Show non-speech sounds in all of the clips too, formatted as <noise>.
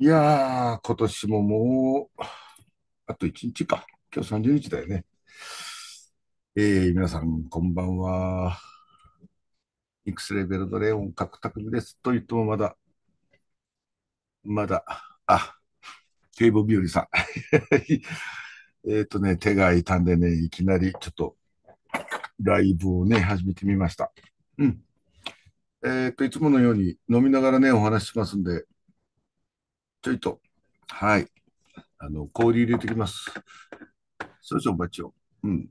いやー、今年ももう、あと1日か。今日30日だよね。えー、皆さん、こんばんは。イクスレベルドレオン、獲得です。と言ってもまだ、まだ、あ、ケイボビューリさん。<laughs> えっとね、手が痛んでね、いきなりちょっと、ライブをね、始めてみました。うん。えっ、ー、と、いつものように飲みながらね、お話ししますんで、ちょいと、はい。あの、氷入れてきます。少々お待ちを。うん。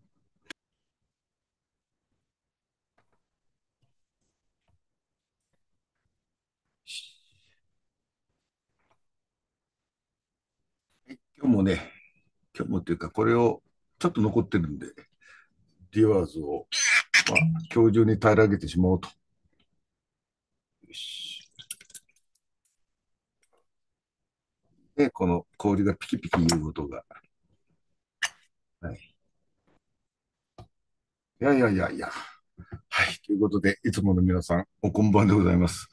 今日もね、今日もっていうか、これをちょっと残ってるんで、ディワーズを、まあ、今日中に平らげてしまおうと。よし。ね、この氷がピキピキいう音が。はい。いやいやいやいや。はい。ということで、いつもの皆さん、おこんばんでございます。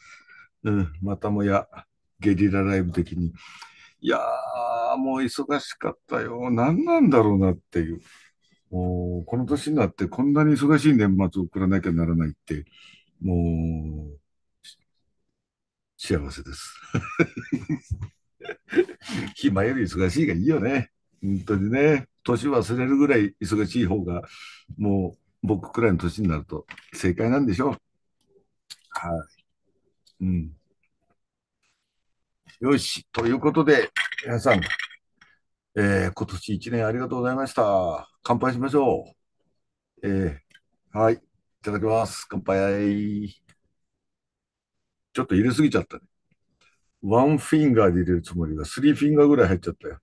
うん、またもや、ゲリラライブ的に。いやー、もう忙しかったよ。何なんだろうなっていう。もう、この年になってこんなに忙しい年末を送らなきゃならないって、もう、幸せです。<laughs> 暇より忙しいがいいよね。本当にね。年忘れるぐらい忙しい方が、もう僕くらいの年になると正解なんでしょう。はい。うん。よし。ということで、皆さん、えー、今年一年ありがとうございました。乾杯しましょう。えー、はい。いただきます。乾杯。ちょっと入れすぎちゃったね。ワンフィンガーで入れるつもりが、スリーフィンガーぐらい入っちゃったよ。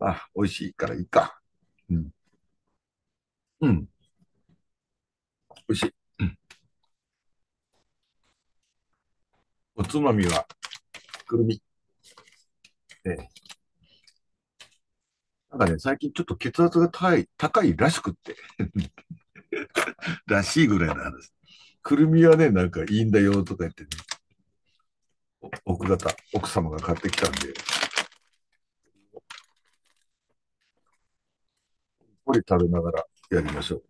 あ、美味しいからいいか。うん。うん。美味しい。うん。おつまみは、くるみ。ええ。なんかね、最近ちょっと血圧が高い、高いらしくって。<laughs> らしいぐらいの話。くるみはね、なんかいいんだよとか言ってね。奥方、奥様が買ってきたんで、これ食べながらやりましょう。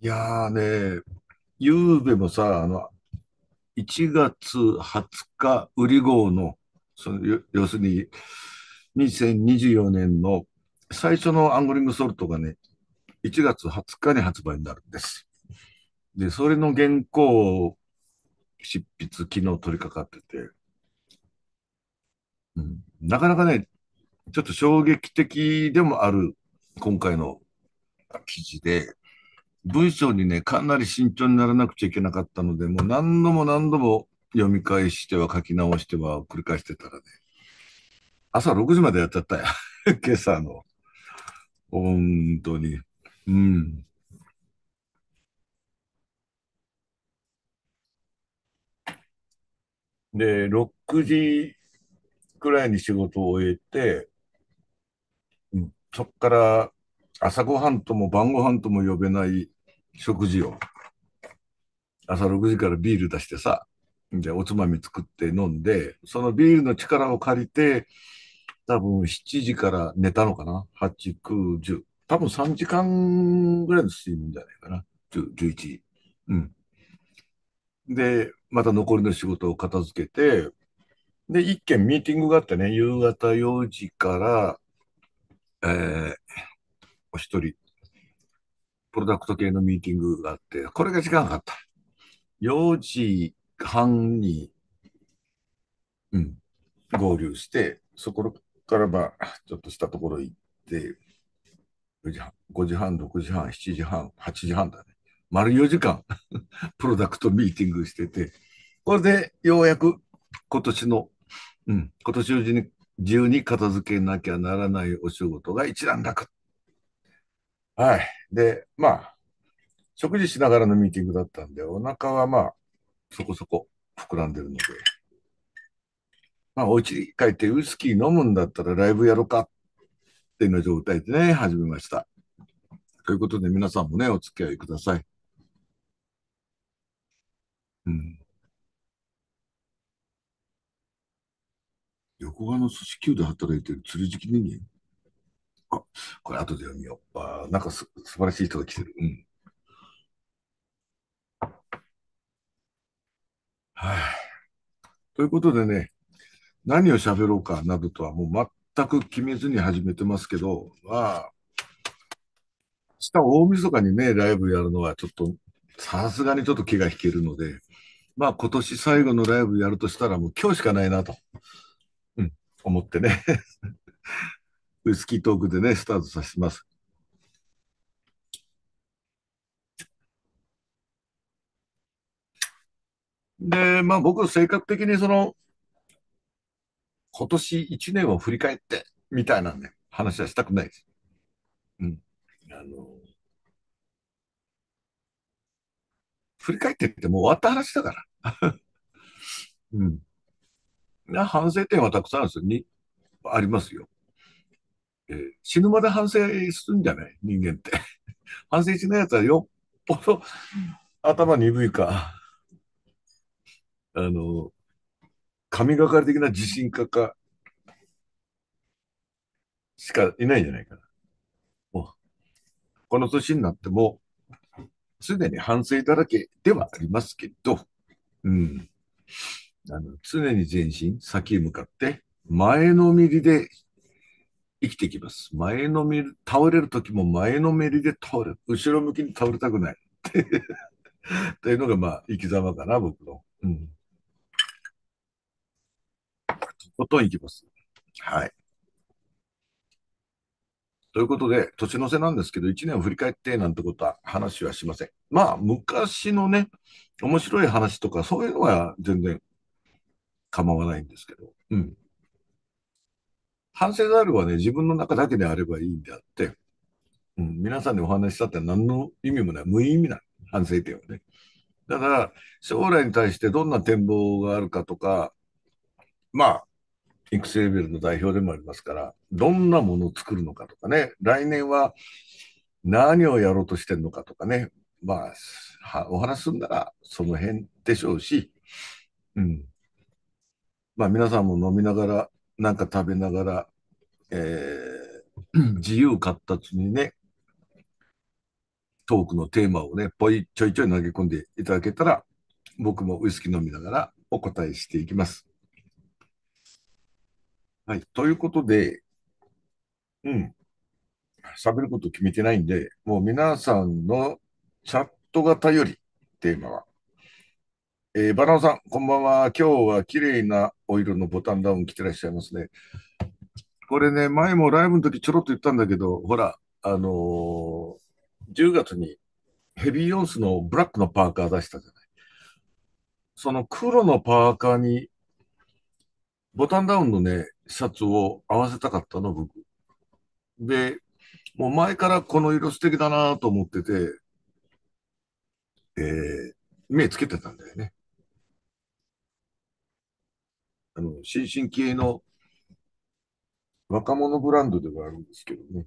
いやーね、ゆうべもさ、あの、1月20日売り号の、その要するに、2024年の最初のアングリングソルトがね、1月20日に発売になるんです。で、それの原稿を執筆、昨日取り掛かってて、うん、なかなかね、ちょっと衝撃的でもある今回の記事で、文章にね、かなり慎重にならなくちゃいけなかったので、もう何度も何度も読み返しては書き直しては繰り返してたらね、朝6時までやっちゃったよ。<laughs> 今朝の。本当に。うん。で、6時くらいに仕事を終えて、うんそこから朝ごはんとも晩ごはんとも呼べない食事を、朝6時からビール出してさ、で、おつまみ作って飲んで、そのビールの力を借りて、多分7時から寝たのかな ?8、9、10。多分3時間ぐらいの睡眠じゃないかな。11時。うん。で、また残りの仕事を片付けて、で、一件ミーティングがあってね、夕方4時から、えー、お一人、プロダクト系のミーティングがあって、これが時間かかった。4時半に、うん、合流して、そこからまあ、ちょっとしたところ行って、4時半、5時半、6時半、7時半、8時半だね。丸4時間 <laughs> プロダクトミーティングしてて、これでようやく今年の、うん、今年中に中に片付けなきゃならないお仕事が一段落。はい。で、まあ、食事しながらのミーティングだったんで、お腹はまあ、そこそこ膨らんでるので、まあ、お家に帰ってウイスキー飲むんだったらライブやろうか定の状態でね、始めました。ということで皆さんもね、お付き合いください。うん。横川の組織級で働いている釣り好き人間あ、これ後で読みよう。あなんかす素晴らしい人が来てる。うん。はい、あ、ということでね、何を喋ろうかなどとはもう全く決めずに始めてますけど、まあ、した大晦日にね、ライブやるのはちょっと、さすがにちょっと気が引けるので、まあ今年最後のライブやるとしたらもう今日しかないなと、うん、思ってね。<laughs> ウイスキートークでね、スタートさせます。で、まあ僕、性格的にその、今年1年を振り返って、みたいなね、話はしたくないです。うん。あの、振り返ってってもう終わった話だから。<laughs> うん。反省点はたくさんあるんですよ。に、ありますよ。えー、死ぬまで反省するんじゃない人間って。<laughs> 反省しないやつはよっぽど頭鈍いか、あの、神がかり的な自信家か、しかいないんじゃないかな。もう、この年になっても、すでに反省だらけではありますけど、うん。あの常に前進、先へ向かって、前のめりで生きていきます。前のめり、倒れる時も前のめりで倒れる。後ろ向きに倒れたくない。<laughs> というのが、まあ、生き様かな、僕の。うんことん言います。はい。ということで、年の瀬なんですけど、1年を振り返ってなんてことは話はしません。まあ、昔のね、面白い話とか、そういうのは全然構わないんですけど、うん。反省があるはね、自分の中だけであればいいんであって、うん、皆さんにお話ししたって何の意味もない、無意味な反省点はね。だから、将来に対してどんな展望があるかとか、まあ、育成ベルの代表でもありますから、どんなものを作るのかとかね、来年は何をやろうとしてるのかとかね、まあ、お話すんならその辺でしょうし、うん。まあ皆さんも飲みながら、なんか食べながら、えー、自由達にね、トークのテーマをね、ぽいちょいちょい投げ込んでいただけたら、僕もウイスキー飲みながらお答えしていきます。はい。ということで、うん。喋ること決めてないんで、もう皆さんのチャットが頼り、テーマは。えー、バナナさん、こんばんは。今日は綺麗なお色のボタンダウン着てらっしゃいますね。これね、前もライブの時ちょろっと言ったんだけど、ほら、あのー、10月にヘビーオンスのブラックのパーカー出したじゃない。その黒のパーカーにボタンダウンのね、シャツを合わせたかったの、僕。で、もう前からこの色素敵だなと思ってて、えー、目つけてたんだよね。あの、新進気の若者ブランドではあるんですけどね。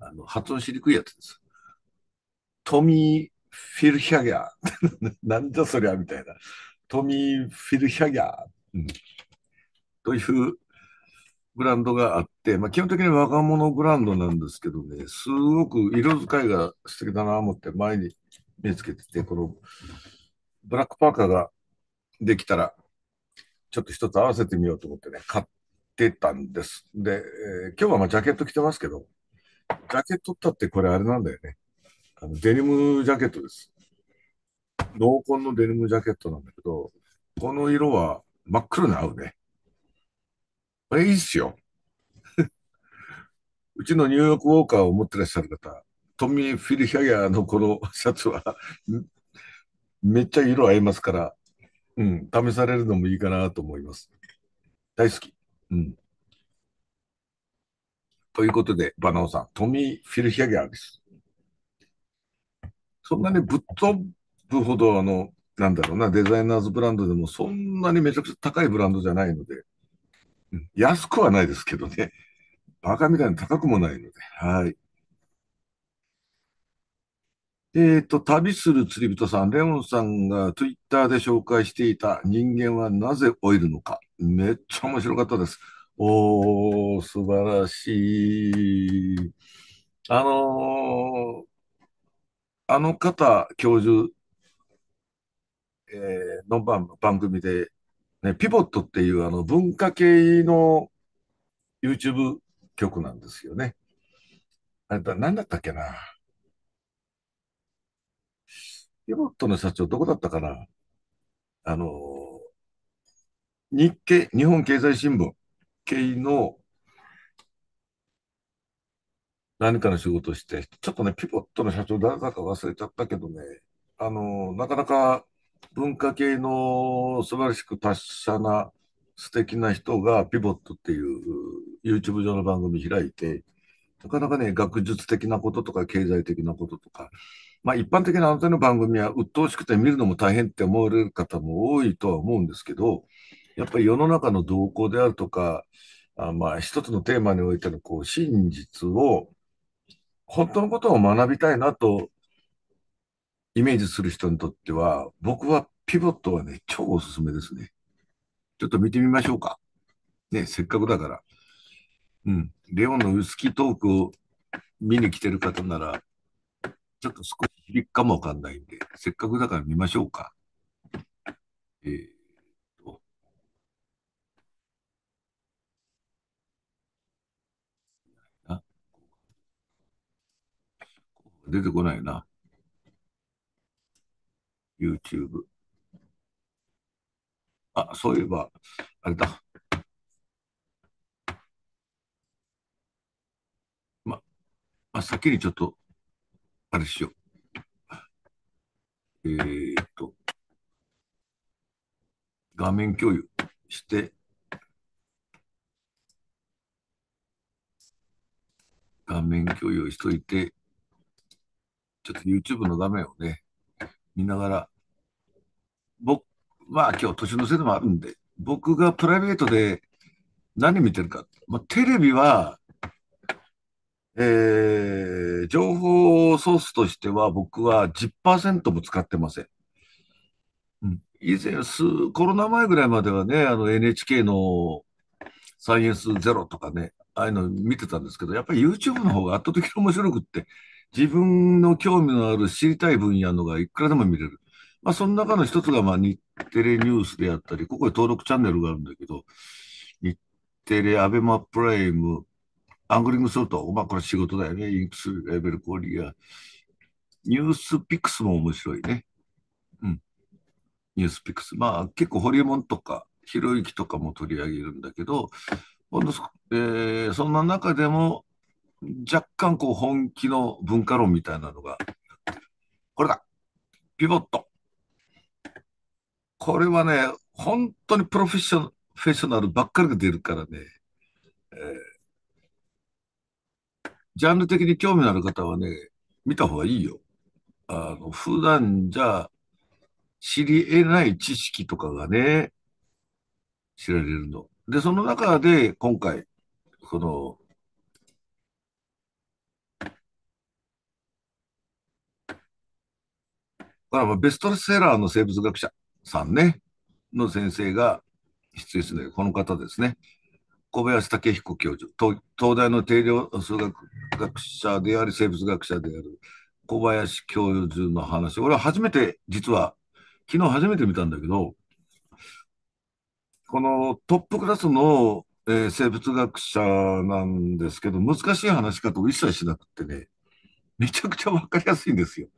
あの、発音しにくいやつです。トミーフィル・ヒャギャー。<laughs> なんじゃそりゃみたいな。トミー・フィル・ヒャギャー、うん、というブランドがあって、まあ、基本的に若者ブランドなんですけどね、すごく色使いが素敵だなと思って前に目つけてて、このブラックパーカーができたら、ちょっと一つ合わせてみようと思ってね、買ってたんです。で、えー、今日はまあジャケット着てますけど、ジャケットったってこれあれなんだよね。あのデニムジャケットです。濃紺のデニムジャケットなんだけど、この色は真っ黒に合うね。これいいっすよ。<laughs> うちのニューヨークウォーカーを持ってらっしゃる方、トミー・フィルヒャギャーのこのシャツはめっちゃ色合いますから、うん、試されるのもいいかなと思います。大好き。うん。ということで、バナオさん、トミー・フィルヒャギャーです。そんなにぶっ飛ぶほど、あの、なんだろうな、デザイナーズブランドでもそんなにめちゃくちゃ高いブランドじゃないので、うん、安くはないですけどね、<laughs> バカみたいに高くもないので、はい。えっ、ー、と、旅する釣り人さん、レオンさんがツイッターで紹介していた人間はなぜ老いるのか。めっちゃ面白かったです。おー、素晴らしい。あのー、あの方、教授、えー、の番番組で、ね、ピボットっていうあの文化系の YouTube 曲なんですよね。あれだ、何だったっけな。ピボットの社長どこだったかな。あの、日経、日本経済新聞系の何かの仕事をして、ちょっとね、ピボットの社長誰だか忘れちゃったけどね、あの、なかなか文化系の素晴らしく達者な素敵な人がピボットっていう YouTube 上の番組開いて、なかなかね、学術的なこととか経済的なこととか、まあ一般的なあの手の番組は鬱陶しくて見るのも大変って思われる方も多いとは思うんですけど、やっぱり世の中の動向であるとか、あまあ一つのテーマにおいてのこう真実を本当のことを学びたいなとイメージする人にとっては、僕はピボットはね、超おすすめですね。ちょっと見てみましょうか。ね、せっかくだから。うん。レオンのウスキートークを見に来てる方なら、ちょっと少し響くかもわかんないんで、せっかくだから見ましょうか。えー出てこないな。YouTube。あ、そういえば、あれだ。ま、まあ、先にちょっと、あれしよう。えー、っと、画面共有して、画面共有しといて、ちょっと YouTube の画面をね、見ながら、僕、まあ今日年のせいでもあるんで、僕がプライベートで何見てるか、まあ、テレビは、えー、情報ソースとしては僕は10%も使ってません。うん、以前す、コロナ前ぐらいまではね、あの NHK のサイエンスゼロとかね、ああいうの見てたんですけど、やっぱり YouTube の方が圧倒的に面白くって、自分の興味のある知りたい分野のがいくらでも見れる。まあ、その中の一つが、まあ、日テレニュースであったり、ここに登録チャンネルがあるんだけど、日テレ、アベマプライム、アングリングソるト、まあ、これ仕事だよね。インプス、レベル、コリア。ニュースピックスも面白いね。うん。ニュースピックス。まあ、結構、ホリエモンとか、ひろゆきとかも取り上げるんだけど、ほんと、えー、そんな中でも、若干こう本気の文化論みたいなのが、これだ。ピボット。これはね、本当にプロフェッショフェッショナルばっかりが出るからね、えー、ジャンル的に興味のある方はね、見た方がいいよ。あの、普段じゃ知り得ない知識とかがね、知られるの。で、その中で今回、このこれはベストセラーの生物学者さんね、の先生が出演するのこの方ですね。小林武彦教授東、東大の定量数学学者であり、生物学者である小林教授の話、俺は初めて、実は、昨日初めて見たんだけど、このトップクラスの、えー、生物学者なんですけど、難しい話し方を一切しなくてね、めちゃくちゃ分かりやすいんですよ。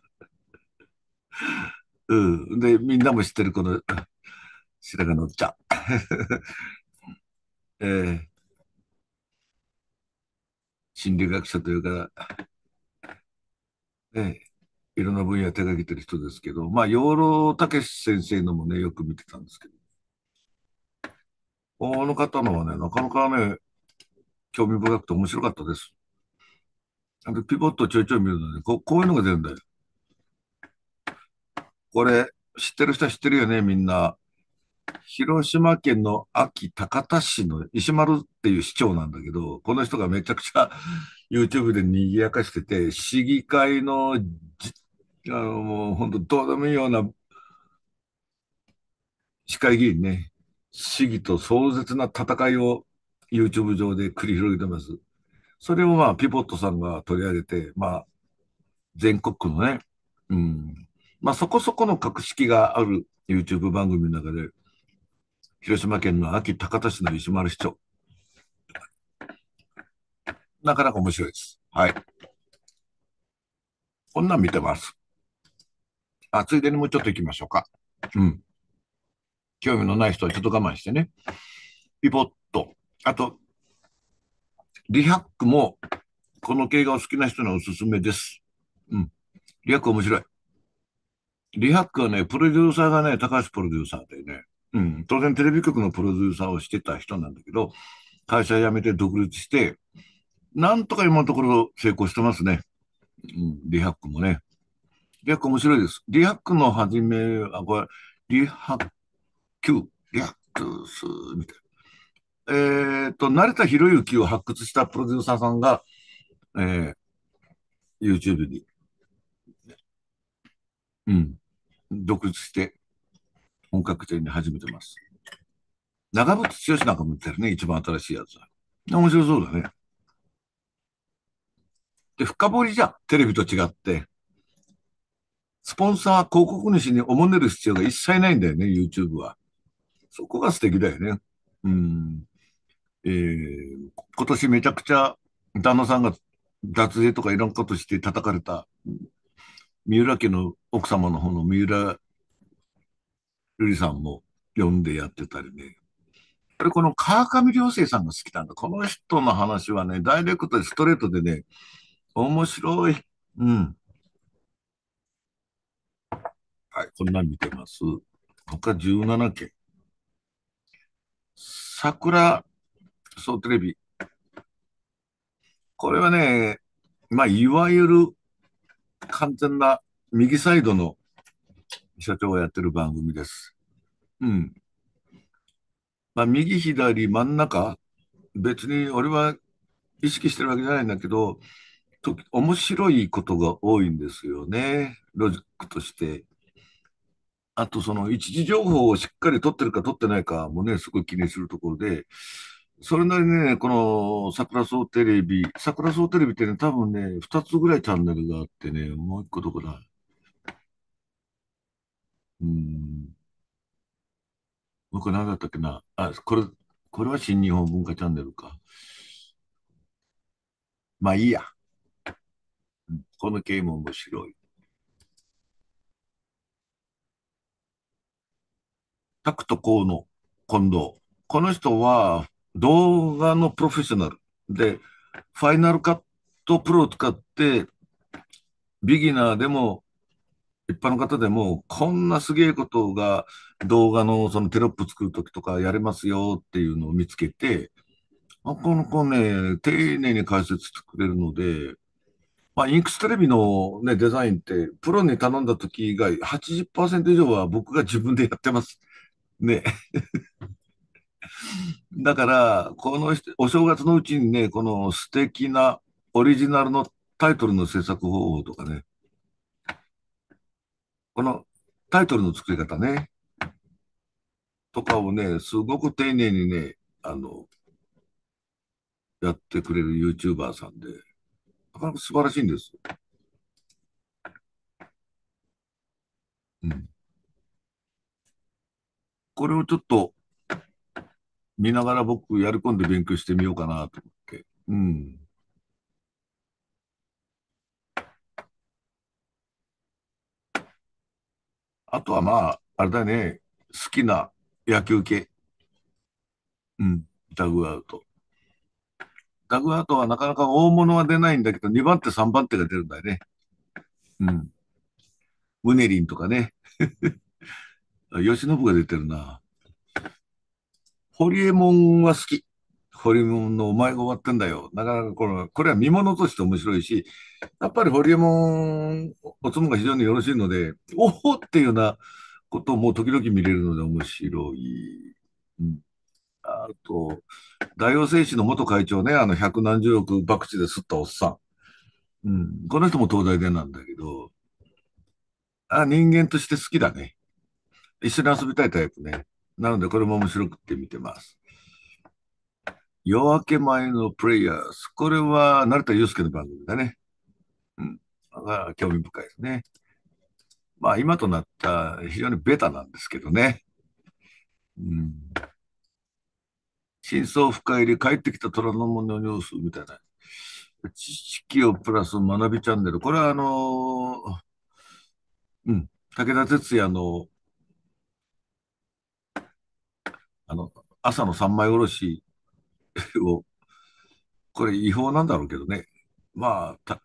うん。で、みんなも知ってるこの白髪のおっちゃん。<laughs> えー、心理学者というか、ね、いろんな分野手がけてる人ですけど、まあ、養老孟先生のもね、よく見てたんですけど、この方のはね、なかなかね、興味深くて面白かったです。あと、ピボットちょいちょい見るのね、ここういうのが出るんだよ。これ、知ってる人は知ってるよね、みんな。広島県の安芸高田市の石丸っていう市長なんだけど、この人がめちゃくちゃ <laughs> YouTube で賑やかしてて、市議会の、あの、もう本当どうでもいいような市会議員ね、市議と壮絶な戦いを YouTube 上で繰り広げてます。それをまあ、ピボットさんが取り上げて、まあ、全国区のね、うん、まあ、そこそこの格式がある YouTube 番組の中で、広島県の秋高田市の石丸市長。なかなか面白いです。はい。こんなん見てます。あ、ついでにもうちょっと行きましょうか。うん。興味のない人はちょっと我慢してね。ピボット。あと、リハックも、この系がお好きな人にはおすすめです。うん。リハック面白い。リハックはね、プロデューサーがね、高橋プロデューサーでね、うん、当然テレビ局のプロデューサーをしてた人なんだけど、会社辞めて独立して、なんとか今のところ成功してますね。うん、リハックもね。リハック面白いです。リハックの始めは、これ、リハック、リハックス、みたいな。えっ、と、成田博之を発掘したプロデューサーさんが、えー、YouTube に。うん。独立して本格的に始めてます。長渕剛なんかも言ってるね、一番新しいやつは。面白そうだね。で、深掘りじゃん。テレビと違って。スポンサー、広告主におもねる必要が一切ないんだよね、YouTube は。そこが素敵だよね。うん。えー、今年めちゃくちゃ旦那さんが脱税とかいろんなことして叩かれた三浦家の奥様の方の三浦瑠璃さんも呼んでやってたりね。これこの川上良生さんが好きなんだ。この人の話はね、ダイレクトでストレートでね、面白い。うん。はい、こんなん見てます。他17件。桜総テレビ。これはね、まあ、いわゆる完全な右サイドの社長をやってる番組です。うん。まあ、右、左、真ん中、別に俺は意識してるわけじゃないんだけど、と面白いことが多いんですよね、ロジックとして。あと、その一時情報をしっかり取ってるか取ってないかもね、すごい気にするところで、それなりにね、この、桜草テレビ、桜草テレビってね、多分ね、二つぐらいチャンネルがあってね、もう一個どこだうん。僕何だったっけなあ、これ、これは新日本文化チャンネルか。まあいいや。このーも面白い。タクト・コウの近藤。この人は、動画のプロフェッショナルで、ファイナルカットプロを使って、ビギナーでも、一般の方でも、こんなすげえことが動画のそのテロップ作るときとかやれますよっていうのを見つけて、この、なかね、丁寧に解説してくれるので、まあ、インクステレビの、ね、デザインって、プロに頼んだ時以外、80%以上は僕が自分でやってます。ね。<laughs> だから、このお正月のうちにね、この素敵なオリジナルのタイトルの制作方法とかね、このタイトルの作り方ね、とかをね、すごく丁寧にね、あの、やってくれる YouTuber さんで、なかなか素晴らしいんです。うん。これをちょっと見ながら僕、やり込んで勉強してみようかなと思って。うん。あとはまあ、あれだね、好きな野球系。うん、ダグアウト。ダグアウトはなかなか大物は出ないんだけど、2番手、3番手が出るんだよね。うん。ムネリンとかね。<laughs> 吉信が出てるな。ホリエモンは好き。ホリエモンのお前が終わってんだよ。なかなかこの、これは見物として面白いし、やっぱりホリエモン、おつもが非常によろしいので、おおっていうようなことも時々見れるので面白い。うん、あと、大王製紙の元会長ね、あの百何十億博打で吸ったおっさん。うん、この人も東大でなんだけど、あ、人間として好きだね。一緒に遊びたいタイプね。なので、これも面白くて見てます。夜明け前のプレイヤーズ。これは、成田悠介の番組だね。うん。あ興味深いですね。まあ、今となった非常にベタなんですけどね。うん。真相深入り、帰ってきた虎ノ門のニュースみたいな。知識をプラス学びチャンネル。これはあのー、うん、武田鉄矢のあの、朝の三枚おろしを、これ違法なんだろうけどね。まあ、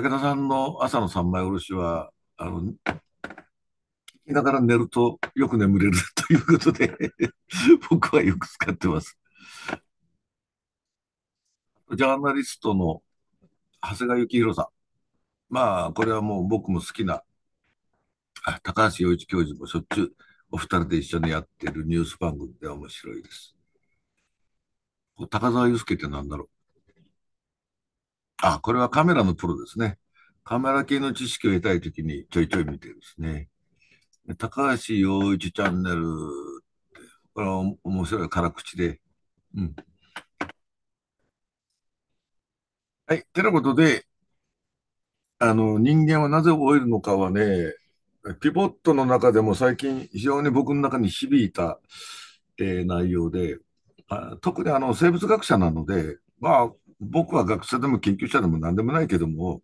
武田さんの朝の三枚おろしは、あの、聞きながら寝るとよく眠れるということで <laughs> 僕はよく使ってます。ジャーナリストの長谷川幸宏さん。まあ、これはもう僕も好きな、高橋洋一教授もしょっちゅうお二人で一緒にやってるニュース番組で面白いです。高沢祐介って何だろうあ、これはカメラのプロですね。カメラ系の知識を得たいときにちょいちょい見てるんですね。高橋洋一チャンネルって、これは面白い辛口で。うん。はい。てなことで、あの、人間はなぜ老いるのかはね、ピボットの中でも最近非常に僕の中に響いた、えー、内容で、あ特にあの生物学者なので、まあ僕は学者でも研究者でも何でもないけども、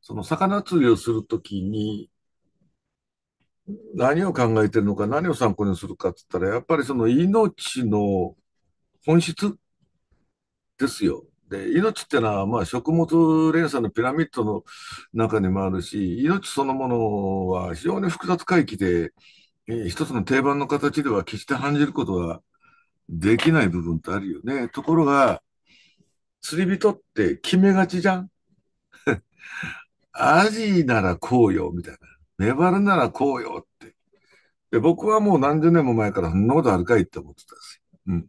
その魚釣りをするときに何を考えてるのか、何を参考にするかって言ったら、やっぱりその命の本質ですよ。で、命ってのは、まあ、食物連鎖のピラミッドの中にもあるし、命そのものは非常に複雑回帰で、えー、一つの定番の形では決して感じることはできない部分ってあるよね。ところが、釣り人って決めがちじゃん。<laughs> アジならこうよ、みたいな。メバルならこうよって。で僕はもう何十年も前からそんなことあるかいって思ってたんですよ。うん、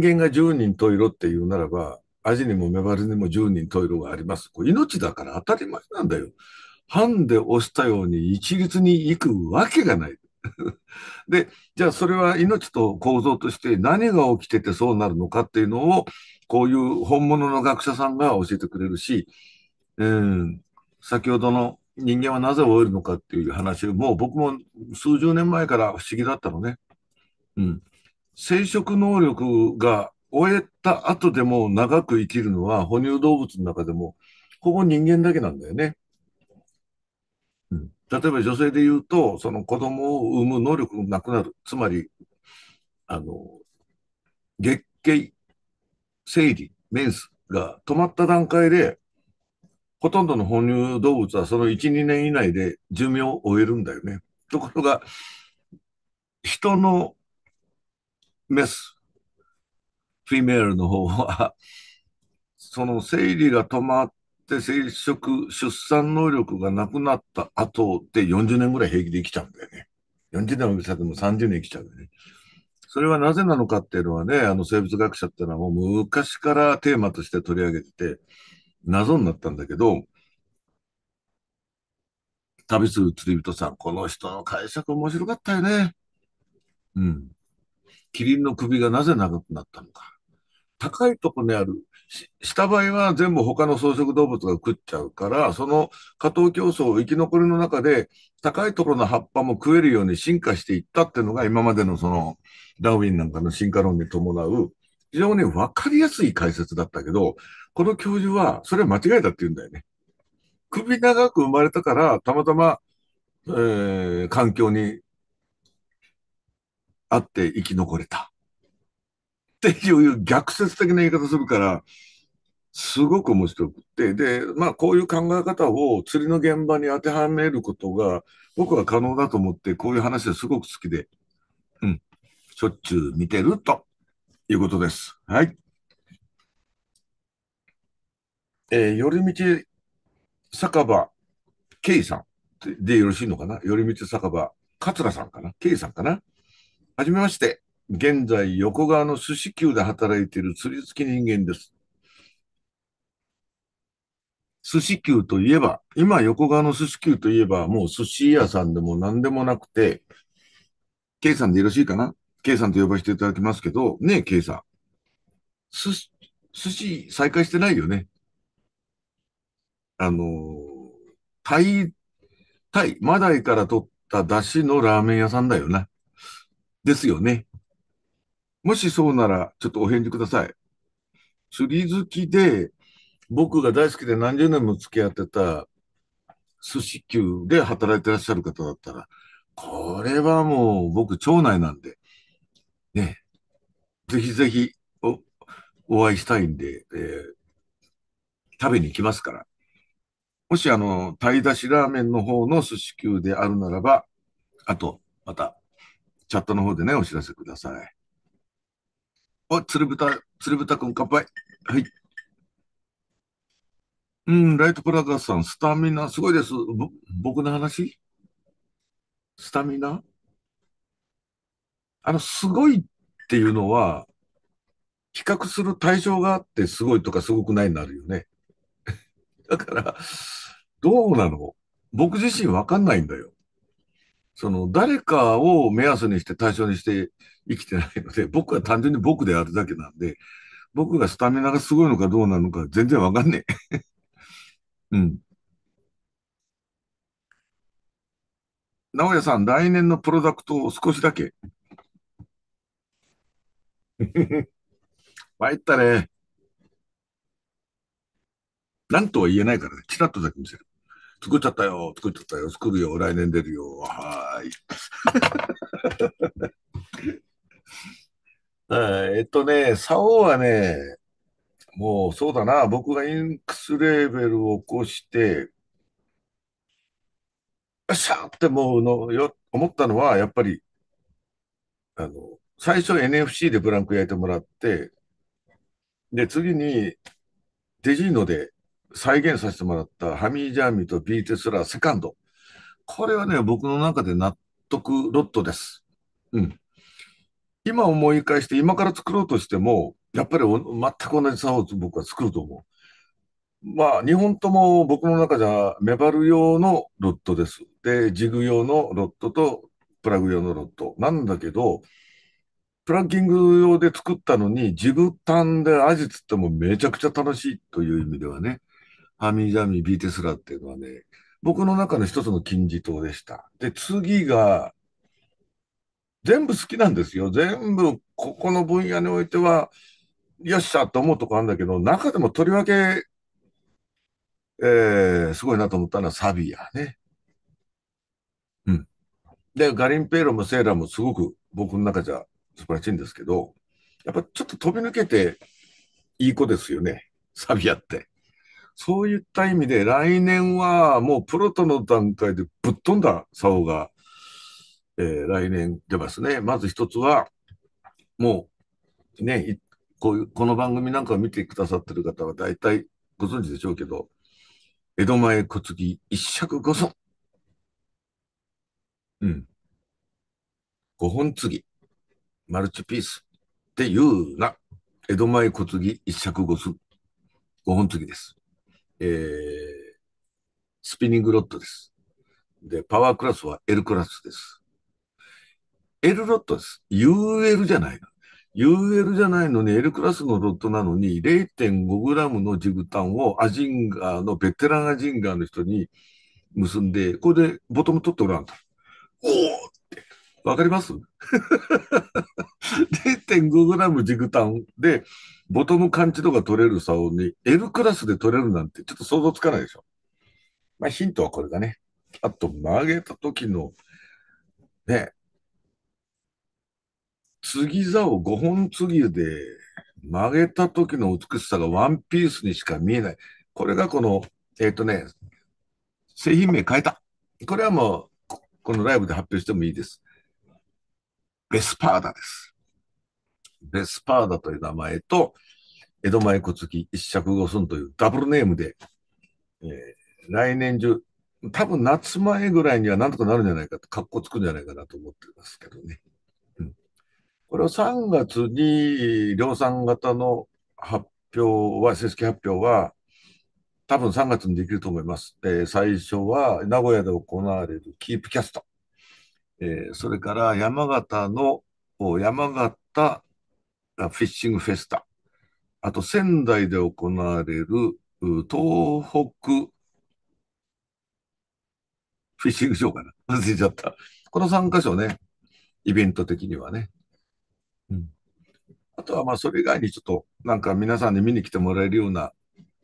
人間が十人と色って言うならば、アジにもメバルにも十人十色があります。これ命だから当たり前なんだよ。ハンで押したように一律に行くわけがない。<laughs> で、じゃあそれは命と構造として何が起きててそうなるのかっていうのを、こういう本物の学者さんが教えてくれるし、うん、先ほどの人間はなぜ老えるのかっていう話を、もう僕も数十年前から不思議だったのね。うん。生殖能力が終えた後でも長く生きるのは、哺乳動物の中でも、ほぼ人間だけなんだよね。うん、例えば女性で言うと、その子供を産む能力がなくなる。つまり、あの、月経、生理、メンスが止まった段階で、ほとんどの哺乳動物はその1、2年以内で寿命を終えるんだよね。ところが、人のメスフィメールの方は、その生理が止まって生殖、出産能力がなくなった後で40年ぐらい平気で生きちゃうんだよね。40年も生きても30年生きちゃうんだよね。それはなぜなのかっていうのはね、あの生物学者っていうのはもう昔からテーマとして取り上げてて、謎になったんだけど、旅する釣り人さん、この人の解釈面白かったよね。うん。キリンの首がなぜ長くなったのか。高いところにある。した場合は全部他の草食動物が食っちゃうから、その下等競争を生き残りの中で、高いところの葉っぱも食えるように進化していったっていうのが、今までのその、ダーウィンなんかの進化論に伴う、非常にわかりやすい解説だったけど、この教授は、それは間違いだって言うんだよね。首長く生まれたから、たまたま、えー、環境にあって生き残れた。っていう逆説的な言い方するから、すごく面白くて、で、まあ、こういう考え方を釣りの現場に当てはめることが、僕は可能だと思って、こういう話はすごく好きで、うん、しょっちゅう見てるということです。はい。えー、寄り道酒場、ケイさんでよろしいのかな寄り道酒場、桂さんかなケイさんかなはじめまして。現在、横川の寿司球で働いている釣り好き人間です。寿司球といえば、今横川の寿司球といえば、もう寿司屋さんでも何でもなくて、K さんでよろしいかな ?K さんと呼ばせていただきますけど、ねえ、K さん。寿司、寿司再開してないよね。あの、タイ、タイ、マダイから取った出汁のラーメン屋さんだよな。ですよね。もしそうなら、ちょっとお返事ください。釣り好きで、僕が大好きで何十年も付き合ってた寿司級で働いてらっしゃる方だったら、これはもう僕、町内なんで、ね、ぜひぜひおお会いしたいんで、えー、食べに行きますから。もしあの、鯛出しラーメンの方の寿司級であるならば、あと、また、チャットの方でね、お知らせください。お、鶴豚、鶴豚くん、乾杯。はい。うん、ライトプラガスさん、スタミナ、すごいです。ぼ、僕の話スタミナあの、すごいっていうのは、比較する対象があってすごいとかすごくないになるよね。<laughs> だから、どうなの僕自身わかんないんだよ。その誰かを目安にして対象にして生きてないので、<laughs> 僕は単純に僕であるだけなんで、僕がスタミナがすごいのかどうなのか全然わかんねえ。<laughs> うん。直哉さん、来年のプロダクトを少しだけ。<laughs> 参ったね。なんとは言えないからね。ちらっとだけ見せる。作っちゃったよ、作っちゃったよ、作るよ、来年出るよ、<laughs> はい。えっとね、サオはね、もうそうだな、僕がインクスレーベルを起こして、よっしゃってもうのよ思ったのは、やっぱり、あの、最初 NFC でブランク焼いてもらって、で、次にデジーノで再現させてもらったハミー・ジャーミーとビー・テスラーセカンド。これはね、僕の中で納得ロットです。うん。今思い返して、今から作ろうとしても、やっぱり全く同じサーフを僕は作ると思う。まあ、2本とも僕の中じゃ、メバル用のロットです。で、ジグ用のロットとプラグ用のロット。なんだけど、プランキング用で作ったのに、ジグタンで味つってもめちゃくちゃ楽しいという意味ではね。ハミー・ジャミー、ビーテスラっていうのはね、僕の中の一つの金字塔でした。で、次が、全部好きなんですよ。全部、ここの分野においては、よっしゃと思うとこあるんだけど、中でもとりわけ、えー、すごいなと思ったのはサビアね。うん。で、ガリンペイロもセーラーもすごく僕の中じゃ素晴らしいんですけど、やっぱちょっと飛び抜けていい子ですよね。サビアって。そういった意味で来年はもうプロとの段階でぶっ飛んだ竿が、えー、来年出ますね。まず一つは、もうね、こういう、この番組なんかを見てくださってる方は大体ご存知でしょうけど、江戸前小継一尺五寸。うん。五本継ぎ、マルチピースっていうな、江戸前小継一尺五寸。五本継ぎです。えー、スピニングロットです。で、パワークラスは L クラスです。L ロットです。UL じゃないの。UL じゃないのに L クラスのロットなのに 0.5g のジグタンをアジンガーの、ベテランアジンガーの人に結んで、これでボトム取っておらんと。おおわかります ?0.5g <laughs> ジグタンで、ボトム感知度が取れる竿に L クラスで取れるなんてちょっと想像つかないでしょ。まあヒントはこれだね。あと曲げた時の、ね、継ぎ竿5本継ぎで曲げた時の美しさがワンピースにしか見えない。これがこの、えっ、ー、とね、製品名変えた。これはもう、このライブで発表してもいいです。ベスパーダです。ベスパーダという名前と、江戸前小月一尺五寸というダブルネームで、えー、来年中、多分夏前ぐらいにはなんとかなるんじゃないかと、格好つくんじゃないかなと思ってますけどね。うん、これを3月に量産型の発表は、成績発表は、多分3月にできると思います。えー、最初は名古屋で行われるキープキャスト。えー、それから山形の、山形フィッシングフェスタ。あと仙台で行われる東北フィッシングーかな。忘れちゃった。この3カ所ね、イベント的にはね。うん、あとはまあそれ以外にちょっとなんか皆さんに見に来てもらえるような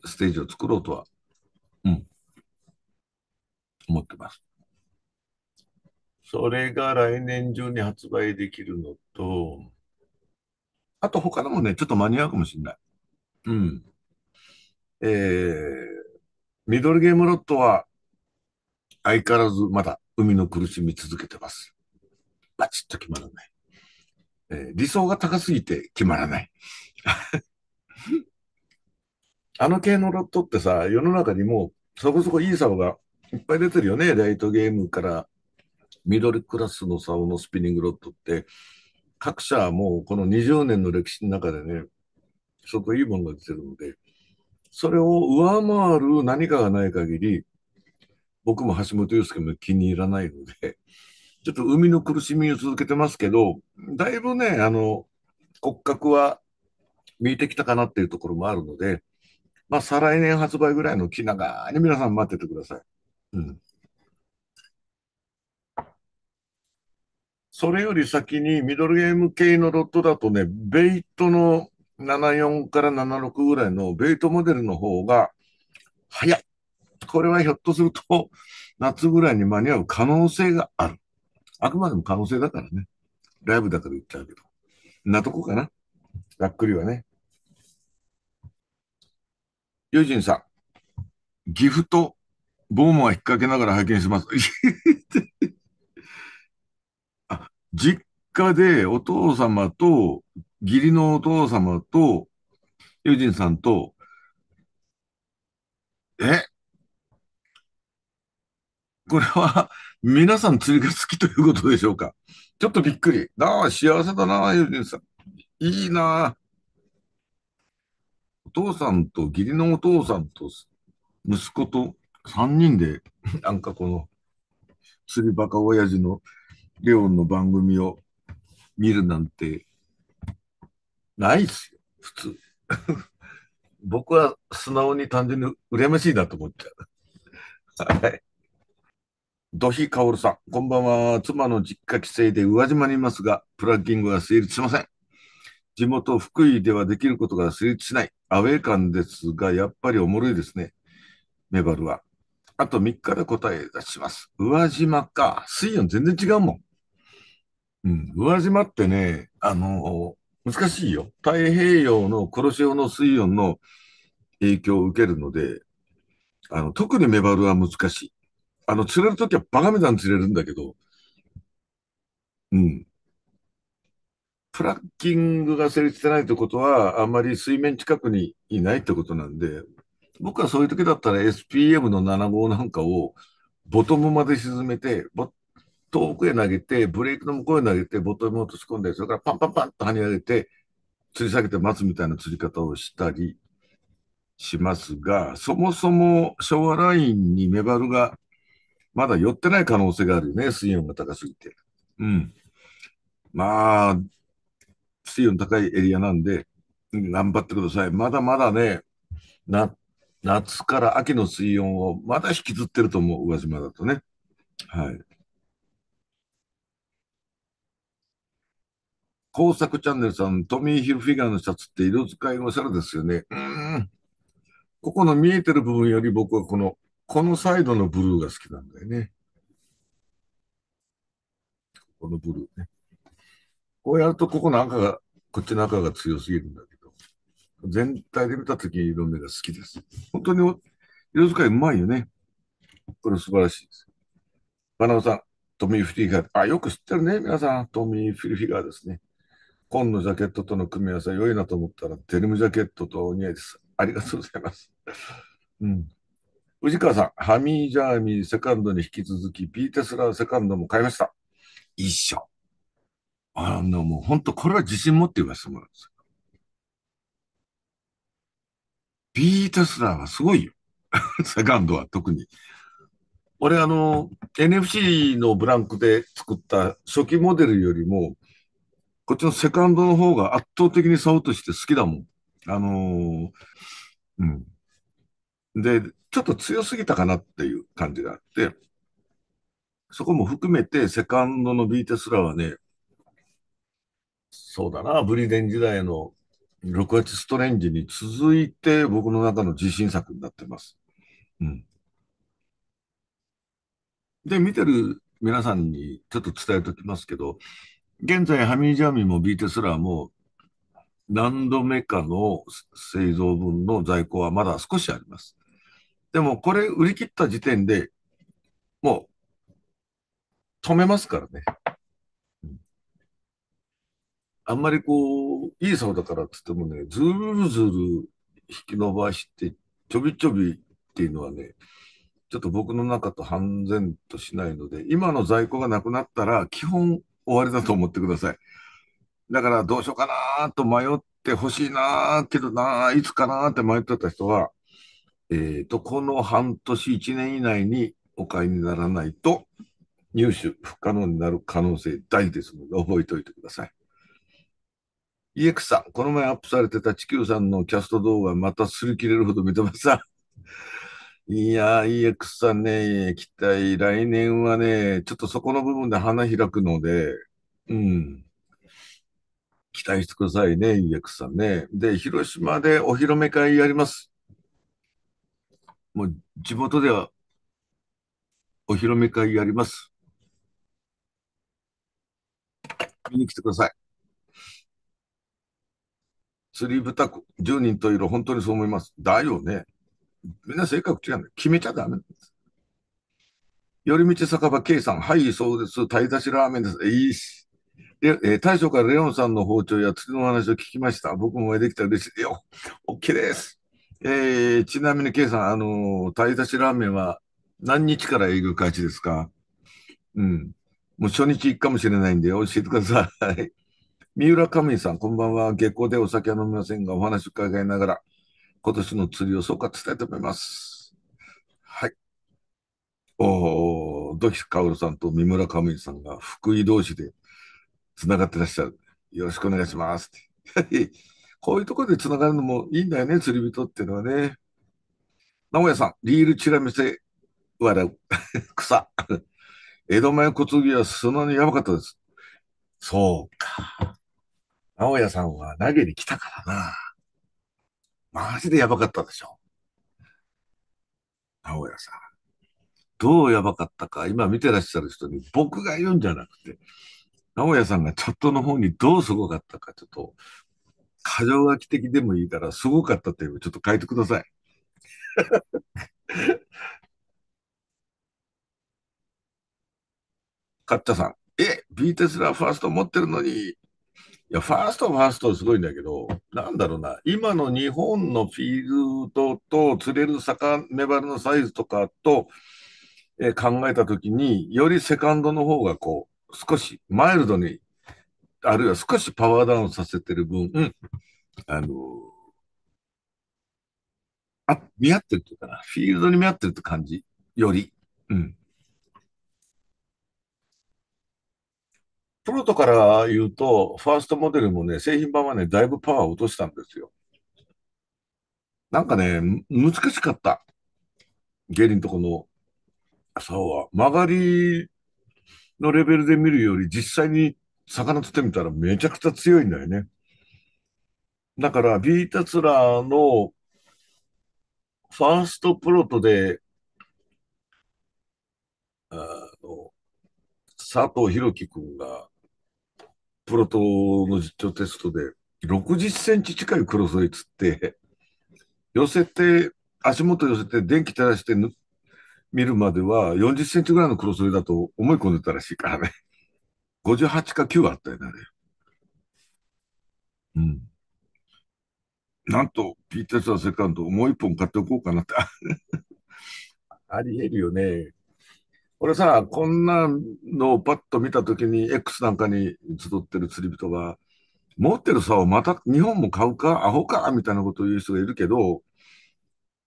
ステージを作ろうとは、うん、思ってます。それが来年中に発売できるのと、あと他のもね、ちょっと間に合うかもしれない。うん。えー、ミドルゲームロットは相変わらずまだ海の苦しみ続けてます。バチッと決まらない。えー、理想が高すぎて決まらない。<laughs> あの系のロットってさ、世の中にもうそこそこいいサがいっぱい出てるよね。ライトゲームからミドルクラスの竿のスピニングロッドって、各社はもうこの20年の歴史の中でね、相当いいものが出てるので、それを上回る何かがない限り、僕も橋本祐介も気に入らないので、ちょっと海の苦しみを続けてますけど、だいぶね、あの、骨格は見えてきたかなっていうところもあるので、まあ、再来年発売ぐらいの気長に皆さん待っててください。うん。それより先にミドルゲーム系のロットだとね、ベイトの74から76ぐらいのベイトモデルの方が早い。これはひょっとすると夏ぐらいに間に合う可能性がある。あくまでも可能性だからね。ライブだから言っちゃうけど。なとこかな。ざっくりはね。友人さん、ギフト、ボーモは引っ掛けながら拝見します。実家でお父様と、義理のお父様と、友人さんと、えこれは皆さん釣りが好きということでしょうかちょっとびっくり。ああ、幸せだな、友人さん。いいな。お父さんと、義理のお父さんと、息子と3人で、なんかこの釣りバカ親父のレオンの番組を見るなんて、ないっすよ、普通。<laughs> 僕は素直に単純に羨ましいなと思っちゃう。はい。土肥薫さん、こんばんは。妻の実家帰省で宇和島にいますが、プラッキングは成立しません。地元福井ではできることが成立しない。アウェー感ですが、やっぱりおもろいですね。メバルは。あと3日で答え出します。宇和島か。水温全然違うもん。うん。宇和島ってね、あの、難しいよ。太平洋の黒潮の水温の影響を受けるので、あの、特にメバルは難しい。あの、釣れるときはバカみたいに釣れるんだけど、うん。プラッキングが成立してないってことは、あんまり水面近くにいないってことなんで、僕はそういう時だったら SPM の7号なんかをボトムまで沈めて、遠くへ投げて、ブレーキの向こうへ投げて、ボトムを落とし込んで、それからパンパンパンと跳ね上げて、吊り下げて待つみたいな釣り方をしたりしますが、そもそも昭和ラインにメバルがまだ寄ってない可能性があるよね、水温が高すぎて。うん。まあ、水温高いエリアなんで、頑張ってください。まだまだね、納夏から秋の水温をまだ引きずってると思う、宇和島だとね。はい。工作チャンネルさん、トミー・ヒルフィガーのシャツって色使いがおしゃれですよね。うん。ここの見えてる部分より僕はこの、このサイドのブルーが好きなんだよね。このブルーね。こうやるとここの赤が、こっちの赤が強すぎるんだけど。全体で見た時色目が好きです。本当に色使いうまいよね。これ素晴らしいです。バナナさん、トミー・フィリガー。あ、よく知ってるね、皆さん。トミー・フィリフィガーですね。紺のジャケットとの組み合わせ良いなと思ったら、デニムジャケットとお似合いです。ありがとうございます。うん。藤川さん、ハミージャーミーセカンドに引き続き、ピーテスラーセカンドも買いました。一緒。あの、もう本当、これは自信持って言わせてもらうんです。ビーテスラーはすごいよ。<laughs> セカンドは特に。俺、あの、NFC のブランクで作った初期モデルよりも、こっちのセカンドの方が圧倒的にサウトして好きだもん。あのー、うん。で、ちょっと強すぎたかなっていう感じがあって、そこも含めて、セカンドのビーテスラはね、そうだな、ブリデン時代の6月ストレンジに続いて僕の中の自信作になってます。うん。で、見てる皆さんにちょっと伝えときますけど、現在ハミージャーミーもビーテスラーも何度目かの製造分の在庫はまだ少しあります。でもこれ売り切った時点でもう止めますからね。あんまりこう、いいそうだからっ言ってもね、ずるずる引き伸ばして、ちょびちょびっていうのはね、ちょっと僕の中と半然としないので、今の在庫がなくなったら、基本終わりだと思ってください。だからどうしようかなと迷って欲しいなけどな、いつかなって迷ってた人は、えっ、ー、と、この半年、1年以内にお買いにならないと、入手不可能になる可能性大ですので、覚えておいてください。EX さん、この前アップされてた地球さんのキャスト動画、また擦り切れるほど見てました。<laughs> いやー、EX さんね、期待、来年はね、ちょっとそこの部分で花開くので、うん。期待してくださいね、EX さんね。で、広島でお披露目会やります。もう、地元ではお披露目会やります。見に来てください。釣り豚十10人といる本当にそう思います。だよね。みんな性格違うんだよ。決めちゃダメです。寄り道酒場 K さん、はい、そうです。い出しラーメンです。いいし。え大将からレオンさんの包丁や釣りの話を聞きました。僕もお会いできたら嬉しいよ。OK です。えー、ちなみに K さん、あのー、い出しラーメンは何日から営業開始ですかうん。もう初日行くかもしれないんで教えてください。三浦亀井さん、こんばんは。下校でお酒は飲みませんが、お話を伺いながら、今年の釣りを総括したいと思います。はい。おー、土肥薫さんと三村亀井さんが福井同士で繋がってらっしゃる。よろしくお願いします。<laughs> こういうところで繋がるのもいいんだよね、釣り人っていうのはね。名古屋さん、リールチラ見せ、笑う。<laughs> 草。江戸前小ぎは砂にやばかったです。そうか。直やさんは投げに来たからな。マジでやばかったでしょ。直哉さん。どうやばかったか、今見てらっしゃる人に僕が言うんじゃなくて、直やさんがチャットの方にどうすごかったか、ちょっと、過剰書き的でもいいから、すごかったというのをちょっと書いてください。<laughs> カッチャさん、え、ビーテスラファースト持ってるのに、や、ファーストファーストすごいんだけど、なんだろうな、今の日本のフィールドと釣れる魚バルのサイズとかと、えー、考えたときに、よりセカンドの方がこう、少しマイルドに、あるいは少しパワーダウンさせてる分、うん、あのー、あ、見合ってるというかな、フィールドに見合ってるって感じ、より。うん。プロトから言うと、ファーストモデルもね、製品版はね、だいぶパワー落としたんですよ。なんかね、難しかった。ゲリンとこの竿は。曲がりのレベルで見るより、実際に魚釣ってみたらめちゃくちゃ強いんだよね。だから、ビータツラーのファーストプロトで、あの、佐藤弘樹君がプロトの実況テストで、60センチ近いクロェイつって、<laughs> 寄せて、足元寄せて、電気垂らして見るまでは、40センチぐらいのクロェイだと思い込んでたらしいからね。58 <laughs> か9あったよね、あれ。うん。なんと、ピーターズんセカンド、もう一本買っておこうかなって。<laughs> あり得るよね。俺さ、こんなのをパッと見たときに、X なんかに集ってる釣り人が、持ってる竿をまた日本も買うか、アホか、みたいなことを言う人がいるけど、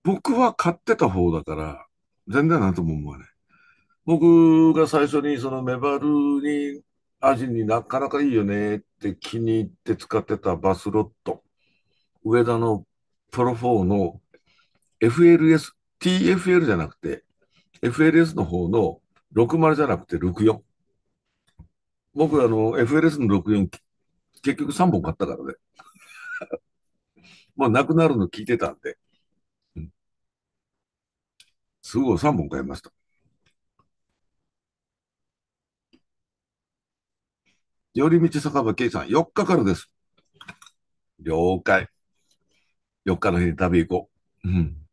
僕は買ってた方だから、全然なんとも思わない。僕が最初にそのメバルに、アジになかなかいいよねって気に入って使ってたバスロット。上田のプロ4の FLS、TFL じゃなくて FLS の方の60じゃなくて64。僕、あの、FLS の64、結局3本買ったからね。<laughs> まあ、なくなるの聞いてたんで。うん、すごい3本買いました。寄り道酒場圭さん、4日からです。了解。4日の日に旅行こう。うん。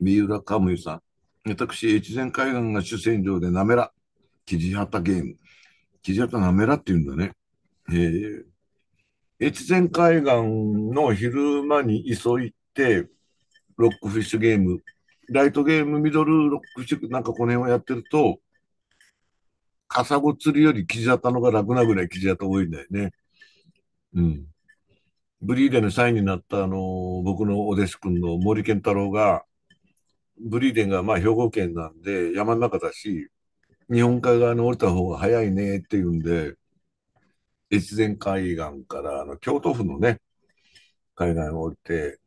三浦かむゆさん、私、越前海岸が主戦場で、なめら、キジハタゲーム。キジハタなめらって言うんだね。ええ。越前海岸の昼間に急いで、ロックフィッシュゲーム、ライトゲーム、ミドルロックフィッシュ、なんかこの辺をやってると、カサゴ釣りよりキジハタのが楽なぐらいキジハタ多いんだよね。うん。ブリーデのサインになった、あのー、僕のお弟子君の森健太郎が、ブリーデンがまあ兵庫県なんで山の中だし、日本海側に降りた方が早いねっていうんで、越前海岸からあの京都府のね、海岸を降りて、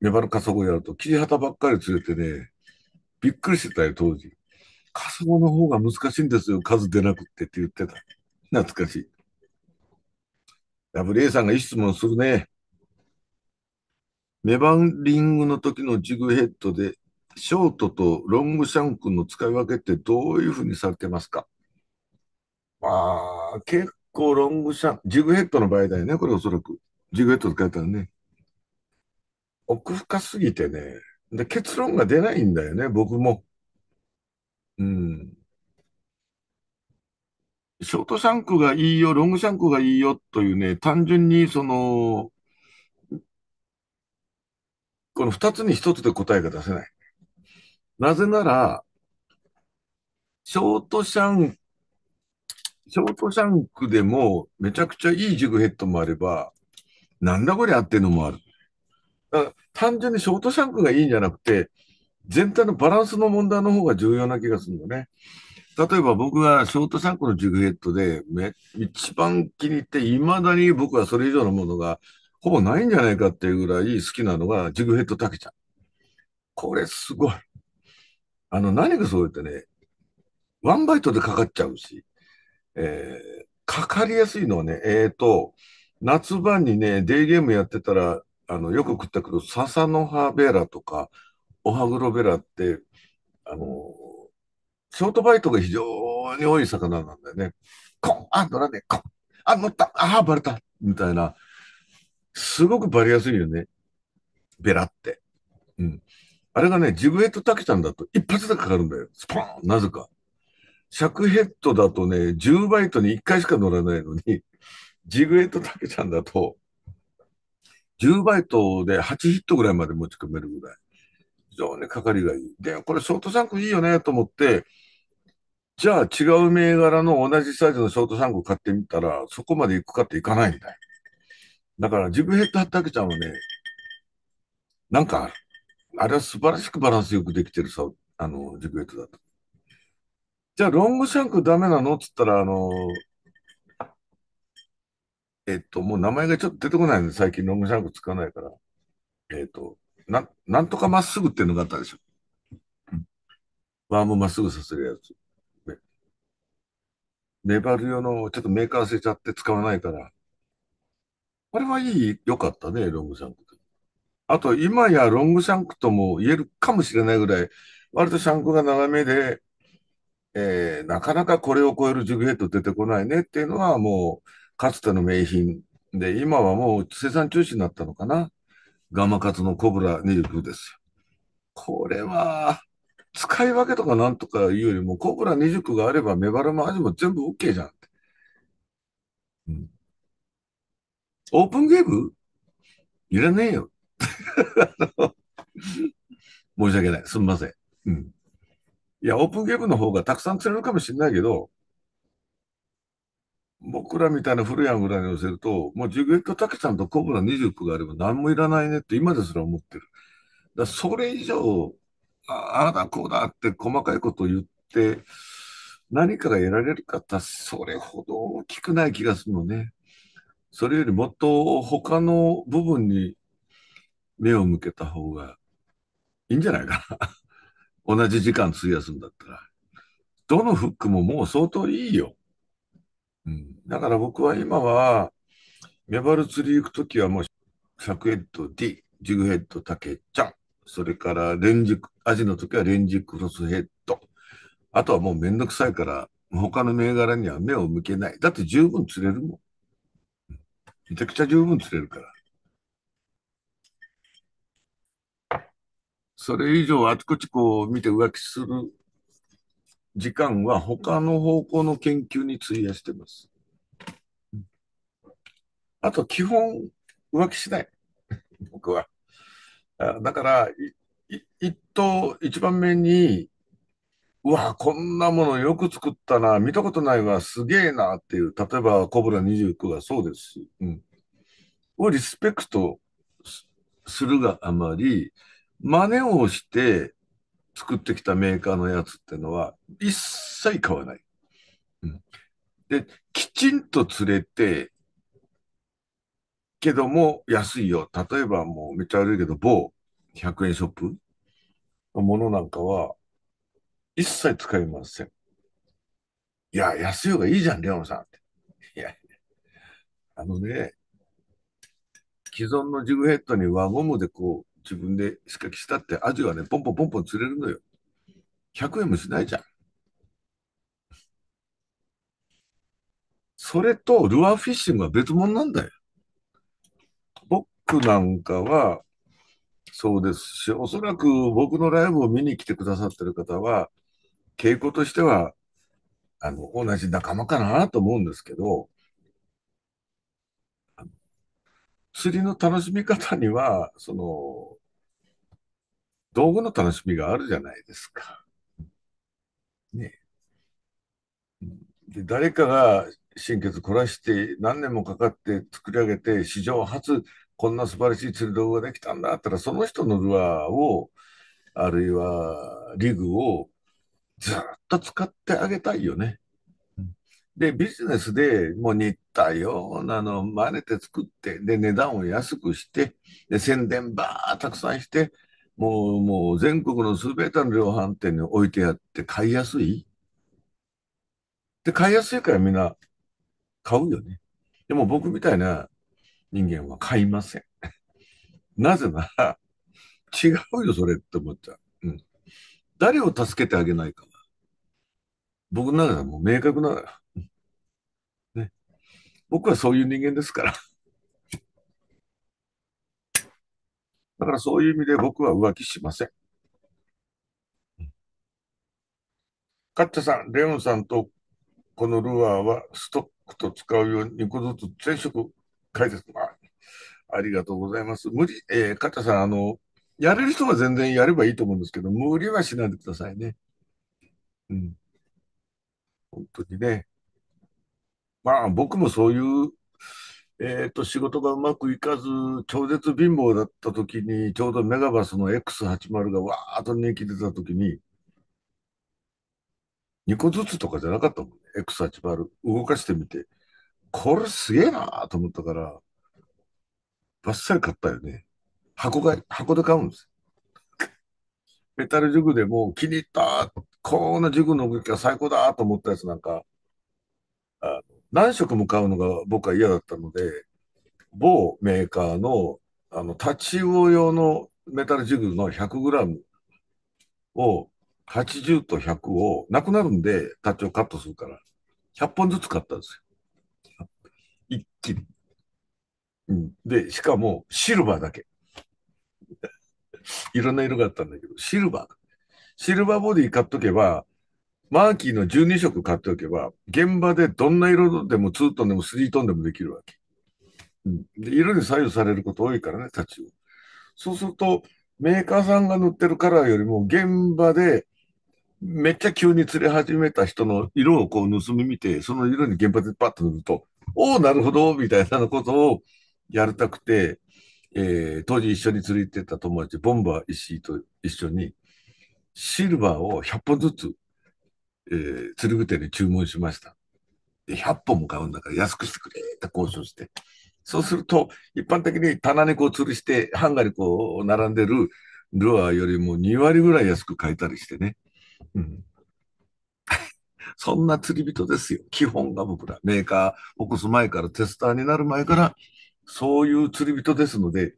メバルカソゴやると、切り旗ばっかり連れてね、びっくりしてたよ、当時。カソゴの方が難しいんですよ、数出なくってって言ってた。懐かしい。やっぱり A さんがいい質問するね。メバンリングの時のジグヘッドで、ショートとロングシャンクの使い分けってどういうふうにされてますかまあ、結構ロングシャン、ジグヘッドの場合だよね、これおそらく。ジグヘッド使えたらね。奥深すぎてね。で結論が出ないんだよね、僕も。うん。ショートシャンクがいいよ、ロングシャンクがいいよというね、単純にその、この二つに一つで答えが出せない。なぜなら、ショートシャン、ショートシャンクでもめちゃくちゃいいジグヘッドもあれば、なんだこれあってんのもある。だから単純にショートシャンクがいいんじゃなくて、全体のバランスの問題の方が重要な気がするだね。例えば僕がショートシャンクのジグヘッドでめ、一番気に入って、未だに僕はそれ以上のものがほぼないんじゃないかっていうぐらい好きなのが、ジグヘッド・タケちゃん。これすごい。あの、何がそうやってね、ワンバイトでかかっちゃうし、えー、かかりやすいのはね、えっ、ー、と、夏場にね、デイゲームやってたら、あの、よく食ったけど、笹の葉ベラとか、おはぐろベラって、あの、ショートバイトが非常に多い魚なんだよね。コンあ、らラで、コンあ、乗ったあ、バレたみたいな。すごくバレやすいよね。ベラって。うん。あれがね、ジグヘッドタケちゃんだと一発でかかるんだよ。スポーンなぜか。尺ヘッドだとね、10バイトに1回しか乗らないのに、ジグヘッドタケちゃんだと、10バイトで8ヒットぐらいまで持ち込めるぐらい。非常にかかりがいい。で、これショートサンクいいよねと思って、じゃあ違う銘柄の同じサイズのショートサンク買ってみたら、そこまで行くかっていかないんだよ。だからジグヘッドハッタケちゃんはね、なんか、あれは素晴らしくバランスよくできてるさ、あの、ジグヘッドだと。じゃあ、ロングシャンクダメなのっつったら、あの、えっと、もう名前がちょっと出てこないので、最近ロングシャンク使わないから。えっと、な、なんとかまっすぐっていうのがあったでしょ。ワームまっすぐさせるやつ。ね、メバル用の、ちょっとメーカー忘れちゃって使わないから、これはいい、良かったね、ロングシャンクと。あと、今やロングシャンクとも言えるかもしれないぐらい、割とシャンクが長めで、えー、なかなかこれを超えるジグヘッド出てこないねっていうのはもう、かつての名品で、今はもう生産中止になったのかな。ガマカツのコブラ29ですよ。これは、使い分けとかなんとかいうよりも、コブラ2個があればメバルも味も全部 OK じゃん。うんオープンゲームいらねえよ。<laughs> 申し訳ない。すみません。うん。いや、オープンゲームの方がたくさん釣れるかもしれないけど、僕らみたいな古いぐらいに寄せると、もうジュゲットタケちゃんとコブラ2 9があれば何もいらないねって今ですら思ってる。だそれ以上、ああだこうだって細かいことを言って、何かが得られるかってそれほど大きくない気がするのね。それよりもっと他の部分に目を向けた方がいいんじゃないかな。<laughs> 同じ時間費やすんだったら。どのフックももう相当いいよ。うん、だから僕は今は、メバル釣り行くときはもう、100ヘッド D、ジグヘッドタケちゃん、それからレンジ、アジの時はレンジクロスヘッド。あとはもうめんどくさいから、他の銘柄には目を向けない。だって十分釣れるもん。めちゃくちゃ十分釣れるから。それ以上あちこちこう見て浮気する時間は他の方向の研究に費やしてます。あと基本浮気しない。僕は。だから、一等一番目にうわ、こんなものよく作ったな、見たことないわ、すげえなっていう、例えば、コブラ29がそうですし、うん。をリスペクトするがあまり、真似をして作ってきたメーカーのやつってのは、一切買わない。うん、で、きちんと連れて、けども安いよ。例えばもうめっちゃ悪いけど、某100円ショップのものなんかは、一切使いません。いや、安い方がいいじゃん、レオンさんって。いや、あのね、既存のジグヘッドに輪ゴムでこう、自分で仕掛けしたって、アジはね、ポンポンポンポン釣れるのよ。100円もしないじゃん。それとルアーフィッシングは別物なんだよ。僕なんかは、そうですし、おそらく僕のライブを見に来てくださってる方は、傾向としては、あの、同じ仲間かなと思うんですけど、釣りの楽しみ方には、その、道具の楽しみがあるじゃないですか。ね。で誰かが心血凝らして何年もかかって作り上げて史上初こんな素晴らしい釣り道具ができたんだったらその人のルアーをあるいはリグをずっと使ってあげたいよね。で、ビジネスでもう似たようなのを真似て作って、で、値段を安くして、で、宣伝ばーたくさんして、もう、もう全国のすべての量販店に置いてやって買いやすい。で、買いやすいからみんな買うよね。でも僕みたいな人間は買いません。なぜなら、違うよ、それって思っちゃう。誰を助けてあげないか。僕ならもう明確な、ね。僕はそういう人間ですから。だからそういう意味で僕は浮気しません。カッチャさん、レオンさんとこのルアーはストックと使うように2個ずつ全色解説。ありがとうございます。無理、えー、カッチャさん、あの、やれる人は全然やればいいと思うんですけど、無理はしないでくださいね。うん。本当にね。まあ、僕もそういう、えっ、ー、と、仕事がうまくいかず、超絶貧乏だった時に、ちょうどメガバスの X80 がわーっと人気出た時に、2個ずつとかじゃなかったもんね。X80 動かしてみて。これすげえなーと思ったから、ばっさり買ったよね。箱が、箱で買うんです。メタル塾でも気に入った、こんな塾の動きが最高だと思ったやつなんか、あの何色も買うのが僕は嫌だったので、某メーカーの、あの、タチウオ用のメタルジグの 100g を、80と100を、なくなるんで、タッチをカットするから、100本ずつ買ったんですよ。一気に。うん、で、しかも、シルバーだけ。いろんな色があったんだけど、シルバー。シルバーボディ買っとけば、マーキーの12色買っておけば、現場でどんな色でも2トンでも3トンでもできるわけ。うん、で色に左右されること多いからね、タチを。そうすると、メーカーさんが塗ってるカラーよりも、現場でめっちゃ急に釣り始めた人の色をこう盗み見て、その色に現場でパッと塗ると、おお、なるほど、みたいなことをやりたくて、えー、当時一緒に釣り行ってた友達、ボンバー石井と一緒に、シルバーを100本ずつ、えー、釣り具店に注文しました。で、100本も買うんだから安くしてくれって交渉して。そうすると、一般的に棚にこう吊るして、ハンガーこう並んでるルアーよりも2割ぐらい安く買えたりしてね。うん。<laughs> そんな釣り人ですよ。基本が僕ら。メーカー、起こす前から、テスターになる前から、そういう釣り人ですので、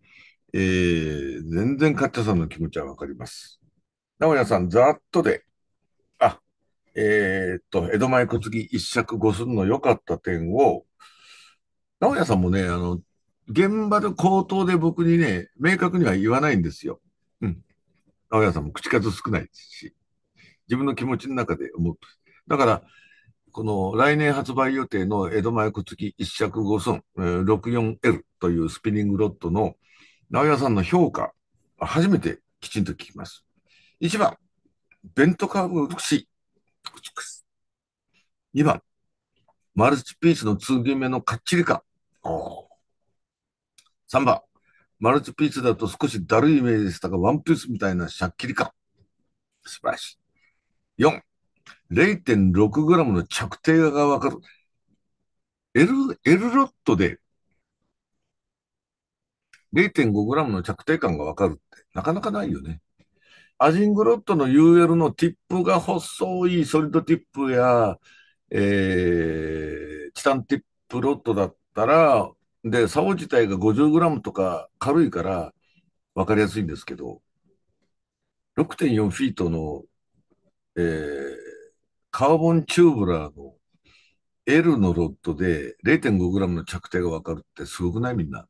えー、全然カッチャさんの気持ちはわかります。名古屋さん、ざっとで、あ、えー、っと、江戸前小継一尺五寸の良かった点を、名古屋さんもね、あの、現場の口頭で僕にね、明確には言わないんですよ。うん。名古屋さんも口数少ないし、自分の気持ちの中で思う。だから、この来年発売予定の江戸前く付き一尺五寸、えー、64L というスピニングロットの直屋さんの評価、初めてきちんと聞きます。1番、ベントカーブ美しい。美しい。2番、マルチピースの2弦目のかっちり感。3番、マルチピースだと少しだるいイメージでしたが、ワンピースみたいなシャッキリ感。素晴らしい。4、0.6g の着底がわかる。L、L ロットで 0.5g の着底感がわかるってなかなかないよね。アジングロットの UL のティップが細いソリッドティップや、えー、チタンティップロットだったら、で、竿自体が 50g とか軽いから分かりやすいんですけど、6.4フィートの、えー、カーボンチューブラーの L のロットで 0.5g の着底が分かるってすごくないみんな。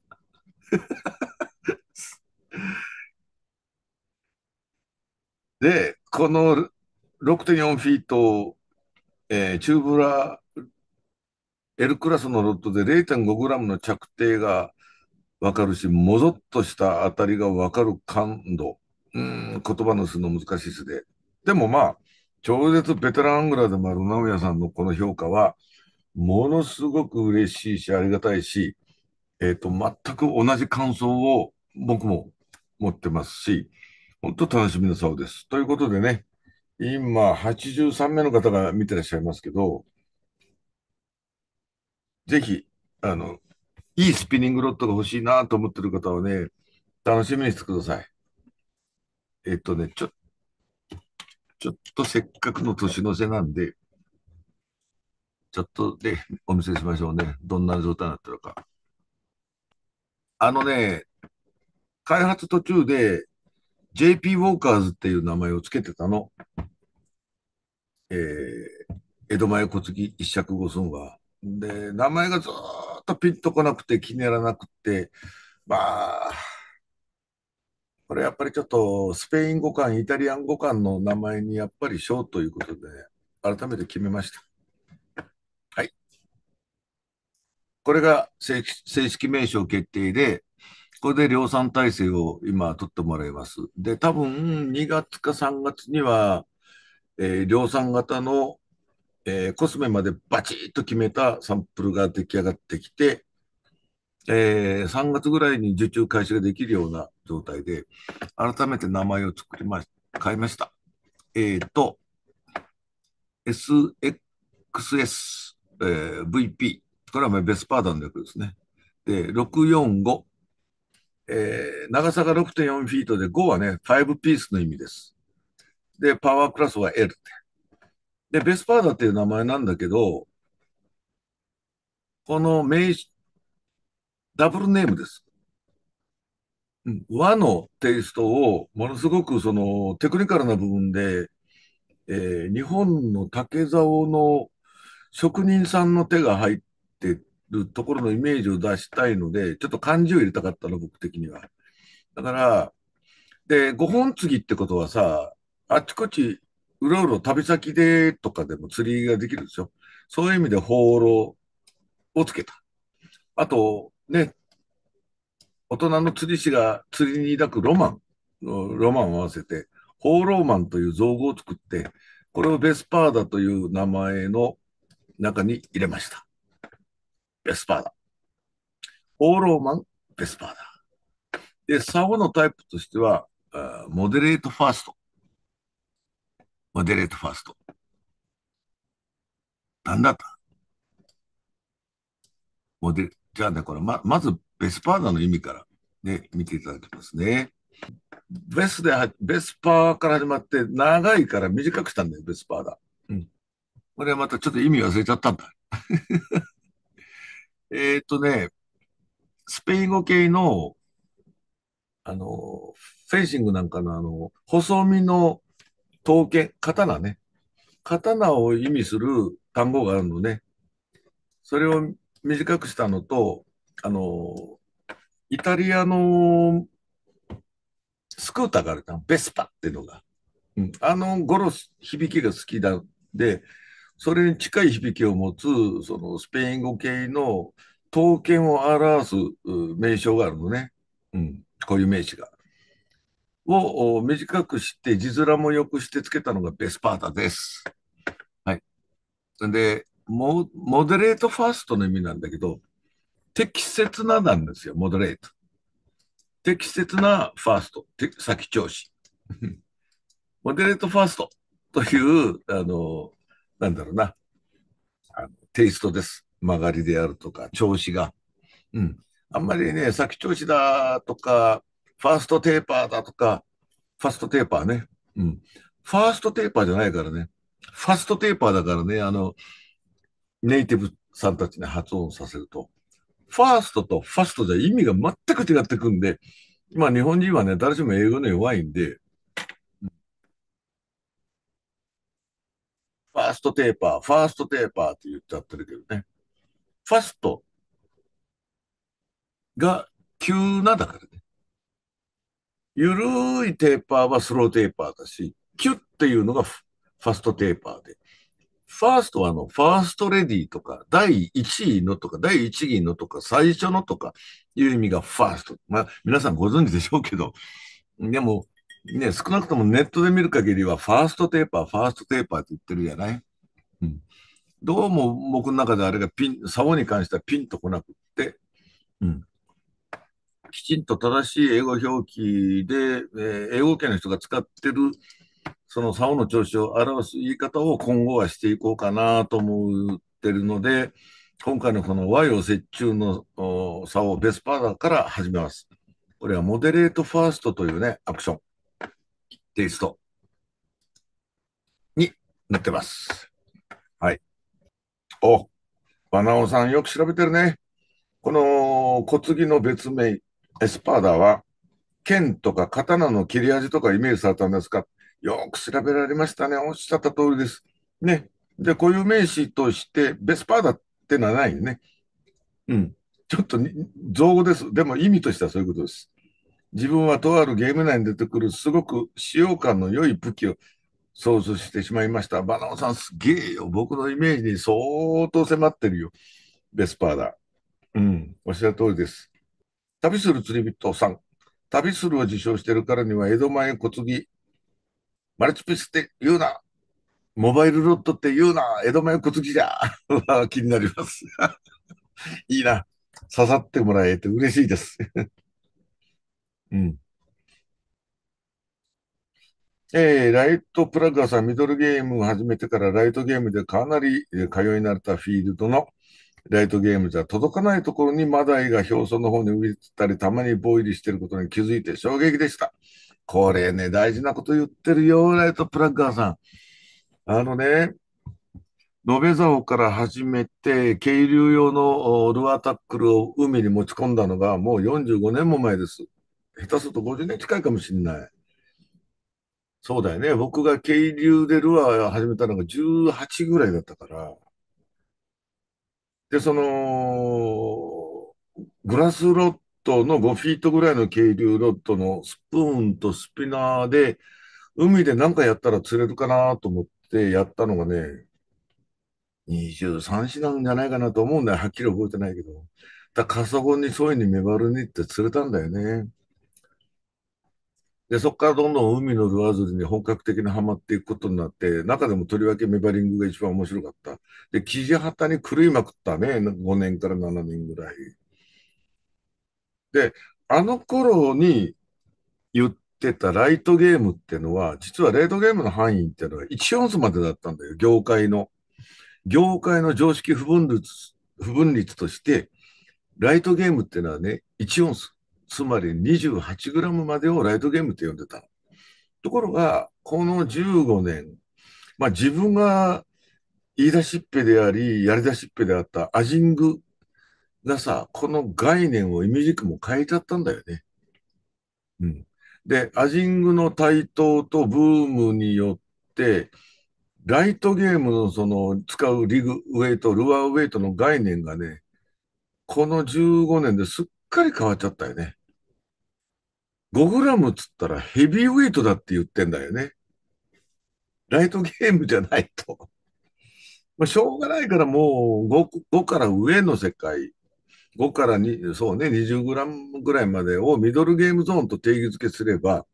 <laughs> で、この6.4フィート、えー、チューブラー L クラスのロットで 0.5g の着底が分かるし、もぞっとした当たりが分かる感度。うん、言葉のすの難しいですね。でもまあ、超絶ベテランアングラーでもある直哉さんのこの評価は、ものすごく嬉しいし、ありがたいし、えっ、ー、と、全く同じ感想を僕も持ってますし、本当楽しみなそうです。ということでね、今、83名の方が見てらっしゃいますけど、ぜひ、あの、いいスピニングロットが欲しいなと思ってる方はね、楽しみにしてください。えっとね、ちょっちょっとせっかくの年の瀬なんで、ちょっとでお見せしましょうね。どんな状態になってるか。あのね、開発途中で JP ウォーカーズっていう名前をつけてたの。えー、江戸前小杉一尺五寸は。で、名前がずっとピンとこなくて気にならなくて、まあ、これやっぱりちょっとスペイン語館、イタリアン語館の名前にやっぱりしようということで、改めて決めました。はい。これが正式名称決定で、これで量産体制を今取ってもらいます。で、多分2月か3月には、えー、量産型の、えー、コスメまでバチッと決めたサンプルが出来上がってきて、えー、3月ぐらいに受注開始ができるような状態で、改めて名前を作りまし、変えました。えっ、ー、と、SXS、えー、VP。これはベスパーダの略ですね。で、645。えー、長さが6.4フィートで、5はね、5ピースの意味です。で、パワークラスは L で。で、ベスパーダっていう名前なんだけど、この名称、ダブルネームです。うん、和のテイストをものすごくそのテクニカルな部分で、えー、日本の竹竿の職人さんの手が入ってるところのイメージを出したいので、ちょっと漢字を入れたかったの、僕的には。だから、で、五本継ぎってことはさ、あちこちうろうろ旅先でとかでも釣りができるでしょ。そういう意味で放浪をつけた。あと、ね、大人の釣り師が釣りに抱くロマン、ロマンを合わせて、放浪マンという造語を作って、これをベスパーダという名前の中に入れました。ベスパーダ。放浪マン、ベスパーダ。で、サゴのタイプとしては、モデレートファースト。モデレートファースト。なんだったモデレート。じゃあね、これま、まずベスパーダの意味から、ね、見ていただきますね。ベスで、ベスパーから始まって、長いから短くしたんだよ、ベスパーダ。うん。これはまたちょっと意味忘れちゃったんだ。<laughs> えっとね、スペイン語系の、あの、フェンシングなんかのあの、細身の刀剣、刀ね。刀を意味する単語があるのね。それを短くしたのと、あの、イタリアのスクーターがあるな、ベスパっていうのが。うん、あのゴロ響きが好きだで、それに近い響きを持つ、そのスペイン語系の刀剣を表す名称があるのね。うん、こういう名詞が。を短くして、字面もよくしてつけたのがベスパータです。はい。で、モデレートファーストの意味なんだけど、適切ななんですよ、モデレート。適切なファースト、先調子。モデレートファーストという、あの、なんだろうな、テイストです。曲がりであるとか、調子が。うん。あんまりね、先調子だとか、ファーストテーパーだとか、ファーストテーパーね。うん。ファーストテーパーじゃないからね。ファーストテーパーだからね、あの、ネイティブさんたちに発音させると、ファーストとファストじゃ意味が全く違ってくんで、まあ日本人はね、誰しも英語の弱いんで、ファーストテーパー、ファーストテーパーって言っちゃってるけどね。ファストが急なだからね。ゆるいテーパーはスローテーパーだし、キュッっていうのがファストテーパーで、ファーストはあの、ファーストレディとか、第1位のとか、第1位のとか、最初のとかいう意味がファースト。まあ、皆さんご存知でしょうけど、でも、ね、少なくともネットで見る限りは、ファーストテーパー、ファーストテーパーって言ってるじゃない、うん、どうも僕の中であれがピン、サボに関してはピンとこなくって、うん、きちんと正しい英語表記で、えー、英語圏の人が使ってるその竿の調子を表す言い方を今後はしていこうかなと思ってるので、今回のこの和洋折衷の竿ベスパーダから始めます。これはモデレートファーストというね、アクション、テイストになってます。はい。お、バナオさんよく調べてるね。この小継の別名、エスパーダは、剣とか刀の切れ味とかイメージされたんですかよく調べられましたね。おっしゃった通りです。ね。で、固有名詞として、ベスパーダってのはないよね。うん。ちょっと造語です。でも意味としてはそういうことです。自分はとあるゲーム内に出てくるすごく使用感の良い武器を想像してしまいました。バナオさんすげえよ。僕のイメージに相当迫ってるよ。ベスパーダ。うん。おっしゃる通りです。旅する釣り人さん。旅するを受賞しているからには江戸前小継ぎマルチピスって言うな、モバイルロットって言うな、江戸前小月じゃ、<laughs> 気になります。<laughs> いいな、刺さってもらえて嬉しいです。<laughs> うん。えー、ライトプラグはさん、ミドルゲームを始めてからライトゲームでかなり通い慣れたフィールドのライトゲームじゃ届かないところにマダイが表層の方に浮いてたり、たまにボイリしてることに気づいて衝撃でした。これね、大事なこと言ってるよ、ライトプラッガーさん。あのね、延べ竿から始めて、渓流用のルアータックルを海に持ち込んだのが、もう45年も前です。下手すると50年近いかもしれない。そうだよね。僕が渓流でルアーを始めたのが18ぐらいだったから。で、その、グラスロットの5フィートぐらいの軽流ロッドのスプーンとスピナーで、海で何かやったら釣れるかなと思ってやったのがね、23品なんじゃないかなと思うんだよ。はっきり覚えてないけど。だカサゴにそういうにメバルにって釣れたんだよね。で、そこからどんどん海のルアー釣りに本格的にはまっていくことになって、中でもとりわけメバリングが一番面白かった。で、キジハタに狂いまくったね。5年から7年ぐらい。で、あの頃に言ってたライトゲームっていうのは、実はレートゲームの範囲っていうのは1オンスまでだったんだよ、業界の。業界の常識不分率、不分率として、ライトゲームっていうのはね、1オンス。つまり28グラムまでをライトゲームって呼んでたところが、この15年、まあ自分が言い出しっぺであり、やり出しっぺであったアジングがさ、この概念を意味軸も変えちゃったんだよね。うん。で、アジングの台頭とブームによって、ライトゲームのその使うリグウェイト、ルアーウェイトの概念がね、この15年ですっかり変わっちゃったよね。5グラムつったらヘビーウェイトだって言ってんだよね。ライトゲームじゃないと。まあ、しょうがないからもう 5, 5から上の世界5から2、そうね、20グラムぐらいまでをミドルゲームゾーンと定義づけすれば、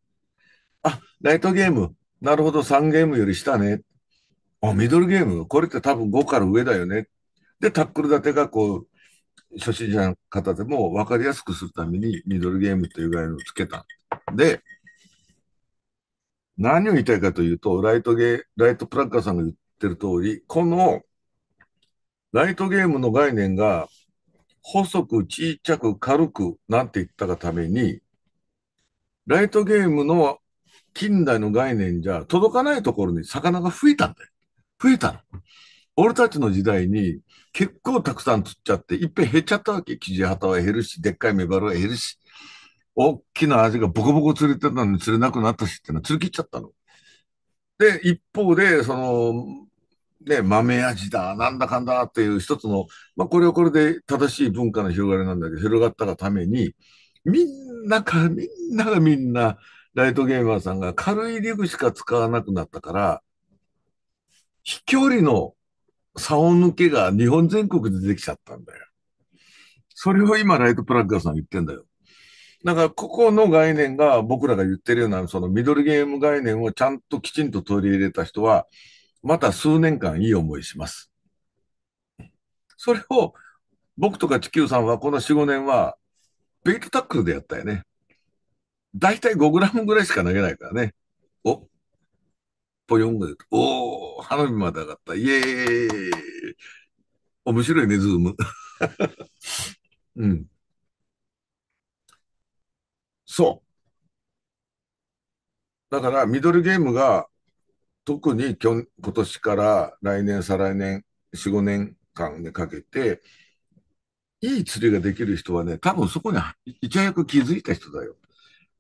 あ、ライトゲーム、なるほど、3ゲームより下ね。あ、ミドルゲーム、これって多分5から上だよね。で、タックル立てがこう、初心者の方でも分かりやすくするためにミドルゲームっていうぐらいのつけた。で、何を言いたいかというと、ライトゲー、ライトプラッカーさんが言ってる通り、このライトゲームの概念が細く小さく軽くなんて言ったがために、ライトゲームの近代の概念じゃ届かないところに魚が増えたんだよ。増えたの。俺たちの時代に結構たくさん釣っちゃって、いっぺん減っちゃったわけ。キジハタは減るし、でっかいメバルは減るし、大きな味がボコボコ釣れてたのに釣れなくなったしってのは釣り切っちゃったの。で、一方で、その、ね、豆味だ、なんだかんだっていう一つの、まあ、これはこれで正しい文化の広がりなんだけど、広がったがために、みんなか、みんながみんな、ライトゲーマーさんが軽いリグしか使わなくなったから、飛距離の差を抜けが日本全国でできちゃったんだよ。それを今、ライトプラッガーさん言ってんだよ。だから、ここの概念が僕らが言ってるような、そのミドルゲーム概念をちゃんときちんと取り入れた人は、また数年間いい思いします。それを、僕とか地球さんはこの4、5年は、ベイトタックルでやったよね。だいたい5グラムぐらいしか投げないからね。おポヨンらいおー、花火まで上がった。イエーイ面白いね、ズーム。<laughs> うん。そう。だから、ミドルゲームが特に今年から来年、再来年、4、5年間でかけて、いい釣りができる人はね、多分そこにいち早く気づいた人だよ。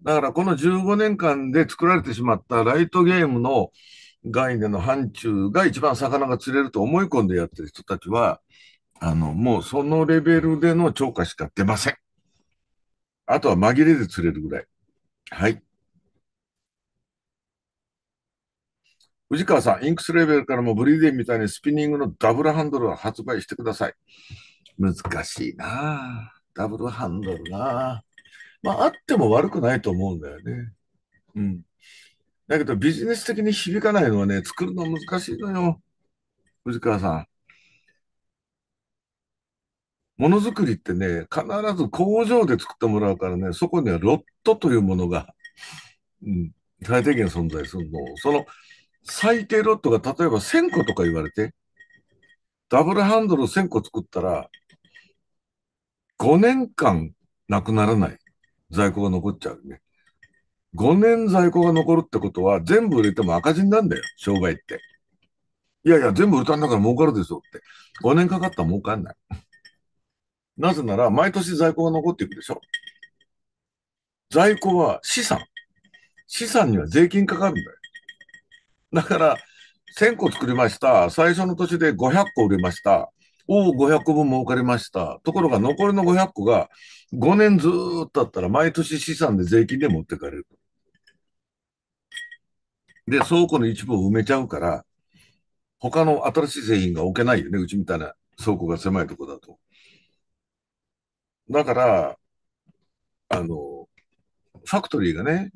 だからこの15年間で作られてしまったライトゲームの概念の範疇が一番魚が釣れると思い込んでやってる人たちは、あの、もうそのレベルでの超過しか出ません。あとは紛れで釣れるぐらい。はい。藤川さん、インクスレベルからもブリーデンみたいにスピニングのダブルハンドルを発売してください。難しいなダブルハンドルなまあ、あっても悪くないと思うんだよね。うん。だけどビジネス的に響かないのはね、作るの難しいのよ。藤川さん。ものづくりってね、必ず工場で作ってもらうからね、そこにはロットというものが、うん、最低限存在するの。その最低ロットが例えば1000個とか言われて、ダブルハンドル1000個作ったら、5年間なくならない在庫が残っちゃうね。5年在庫が残るってことは、全部売れても赤字になるんだよ、商売って。いやいや、全部売ったんだから儲かるでしょって。5年かかったら儲かんない。なぜなら、毎年在庫が残っていくでしょ。在庫は資産。資産には税金かかるんだよ。だから、1000個作りました。最初の年で500個売れました。おお、500個分儲かりました。ところが残りの500個が5年ずっとあったら毎年資産で税金で持ってかれる。で、倉庫の一部を埋めちゃうから、他の新しい製品が置けないよね。うちみたいな倉庫が狭いとこだと。だから、あの、ファクトリーがね、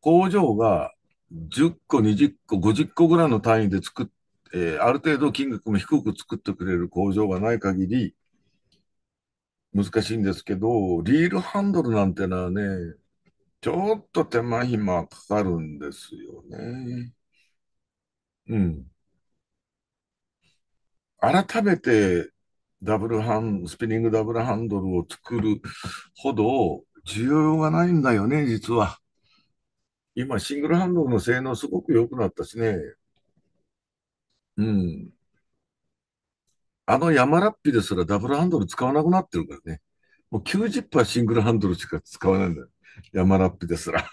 工場が10個、20個、50個ぐらいの単位で作っ、えー、ある程度金額も低く作ってくれる工場がない限り、難しいんですけど、リールハンドルなんてのはね、ちょっと手間暇かかるんですよね。うん。改めてダブルハン、スピニングダブルハンドルを作るほど需要がないんだよね、実は。今、シングルハンドルの性能すごく良くなったしね。うん。あの山ラッピですらダブルハンドル使わなくなってるからね。もう90%はシングルハンドルしか使わないんだよ。山ラッピですら。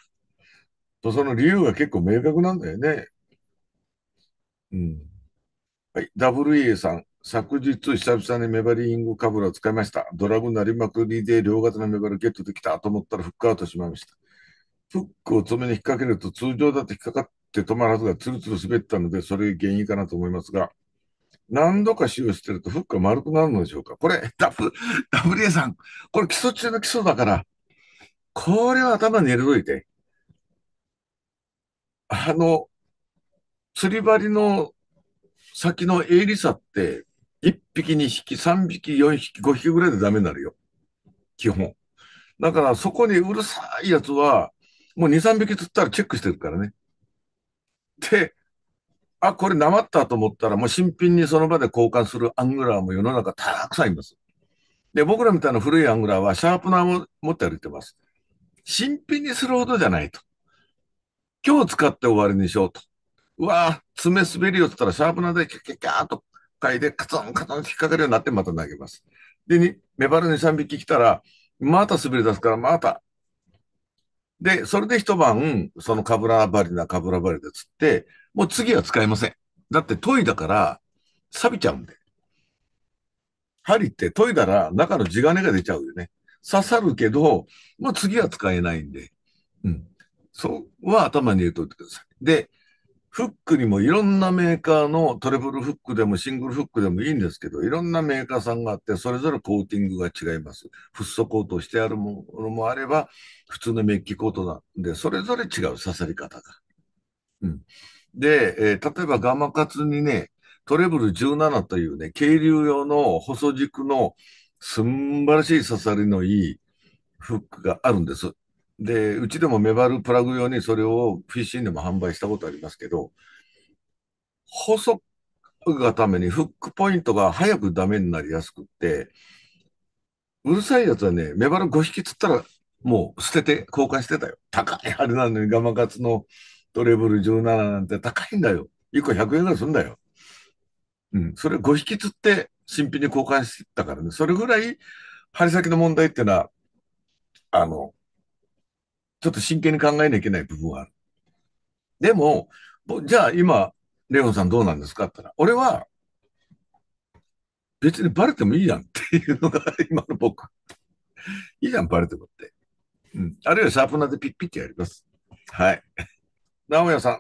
と、その理由が結構明確なんだよね。うん。はい、WA さん。昨日、久々にメバリングカブラを使いました。ドラグなりまくりで、両方のメバルゲットできたと思ったらフックアウトしまいました。フックを爪に引っ掛けると通常だと引っ掛かって止まらずがツルツル滑ったので、それが原因かなと思いますが、何度か使用してるとフックが丸くなるのでしょうかこれ、W、WA さん、これ基礎中の基礎だから、これは頭に入れといて。あの、釣り針の先のエイリサって、1匹、2匹、3匹、4匹、5匹ぐらいでダメになるよ。基本。だからそこにうるさいやつは、もう2、3匹釣ったらチェックしてるからね。で、あ、これなまったと思ったら、もう新品にその場で交換するアングラーも世の中たくさんいます。で、僕らみたいな古いアングラーはシャープナーも持って歩いてます。新品にするほどじゃないと。今日使って終わりにしようと。うわぁ、爪滑り落ったらシャープナーでキャキャキャーと嗅いでカツンカツン引っ掛けるようになってまた投げます。で、に、メバルに3匹来たら、また滑り出すから、またで、それで一晩、そのカブラバリなカブラバリで釣って、もう次は使えません。だって研いだから、錆びちゃうんで。針って研いだら中の地金が出ちゃうよね。刺さるけど、もう次は使えないんで。うん。そうは頭に入れといてください。で、フックにもいろんなメーカーのトレブルフックでもシングルフックでもいいんですけど、いろんなメーカーさんがあって、それぞれコーティングが違います。フッ素コートしてあるものもあれば、普通のメッキコートなんで、それぞれ違う刺さり方が。うん。で、えー、例えばガマカツにね、トレブル17というね、軽量用の細軸のすんばらしい刺さりのいいフックがあるんです。で、うちでもメバルプラグ用にそれを PC でも販売したことありますけど、細くがためにフックポイントが早くダメになりやすくって、うるさいやつはね、メバル5匹釣ったらもう捨てて交換してたよ。高いあれなのにガマカツのトレブル17なんて高いんだよ。1個100円ぐらいするんだよ。うん、それ5匹釣って新品に交換してたからね。それぐらい針先の問題っていうのは、あの、ちょっと真剣に考えなきゃいけない部分はある。でも、じゃあ今、レオンさんどうなんですかって言ったら、俺は、別にバレてもいいやんっていうのが今の僕。いいじゃん、バレてもって。うん。あるいはシャープナーでピッピッてやります。はい。直哉さん。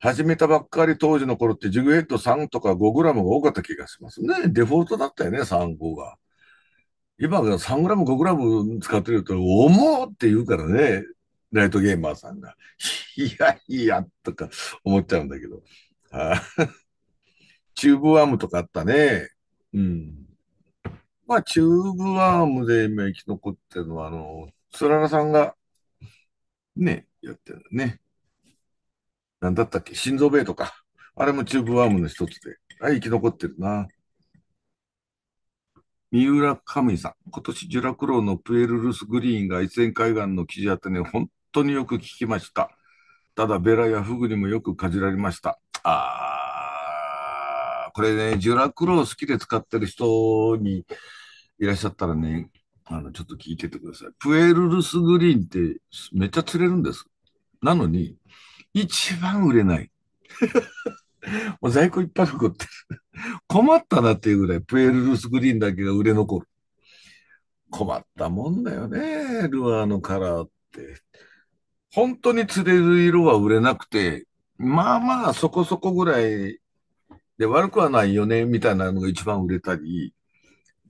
始めたばっかり当時の頃ってジグヘッド3とか5グラムが多かった気がしますね。デフォルトだったよね、3、5が。今ら3グラム、5グラム使ってると、重って言うからね、ライトゲーマーさんが。<laughs> いやいや、とか思っちゃうんだけど。チューブアームとかあったね。うん。まあ、チューブアームで今生き残ってるのは、あの、つららさんが、ね、やってるね。なんだったっけ心臓ベイとか。あれもチューブアームの一つで。あ、生き残ってるな。三浦神さん、今年ジュラクローのプエルルスグリーンが越前海岸の記事ってね、本当によく聞きました。ただ、ベラやフグにもよくかじられました。あー、これね、ジュラクロー好きで使ってる人にいらっしゃったらね、あの、ちょっと聞いててください。プエルルスグリーンってめっちゃ釣れるんです。なのに、一番売れない。もう在庫いっぱい残ってる。困ったなっていうぐらい、プエルルスグリーンだけが売れ残る。困ったもんだよね、ルアーのカラーって。本当に釣れる色は売れなくて、まあまあそこそこぐらいで悪くはないよね、みたいなのが一番売れたり、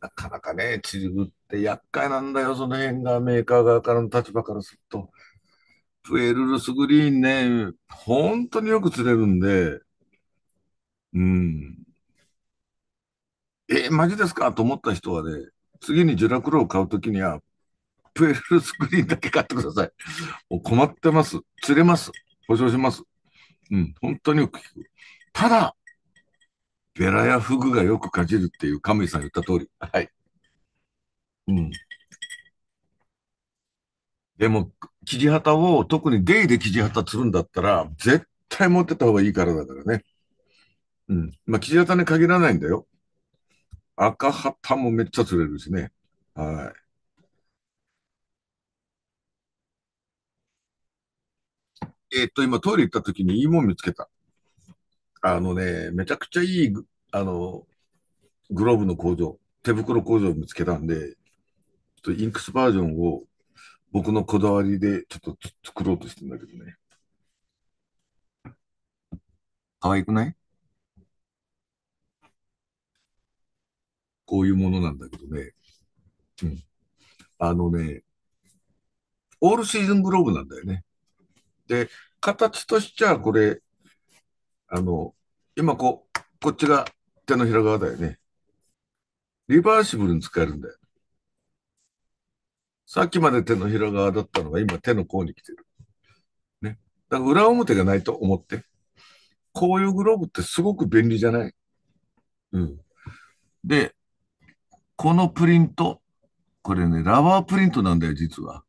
なかなかね、釣り具って厄介なんだよ、その辺がメーカー側からの立場からすると。プエルルスグリーンね、本当によく釣れるんで、うん。えー、マジですかと思った人はね、次にジュラクロを買うときには、プエルスクリーンだけ買ってください。もう困ってます。釣れます。保証します。うん、本当によく聞く。ただ、ベラやフグがよくかじるっていう神イさん言った通り。はい。うん。でも、キジハタを、特にデイでキジハタ釣るんだったら、絶対持ってた方がいいからだからね。うん。まあ、岸タに限らないんだよ。赤旗もめっちゃ釣れるしね。はい。えっと、今トイレ行った時にいいもん見つけた。あのね、めちゃくちゃいい、あの、グローブの工場、手袋工場を見つけたんで、ちょっとインクスバージョンを僕のこだわりでちょっと作ろうとしてんだけどね。可愛くないこういうものなんだけどね。うん。あのね、オールシーズングローブなんだよね。で、形としてはこれ、あの、今こう、こっちが手のひら側だよね。リバーシブルに使えるんだよ。さっきまで手のひら側だったのが今手の甲に来てる。ね。だから裏表がないと思って。こういうグローブってすごく便利じゃないうん。で、このプリント、これね、ラバープリントなんだよ、実は。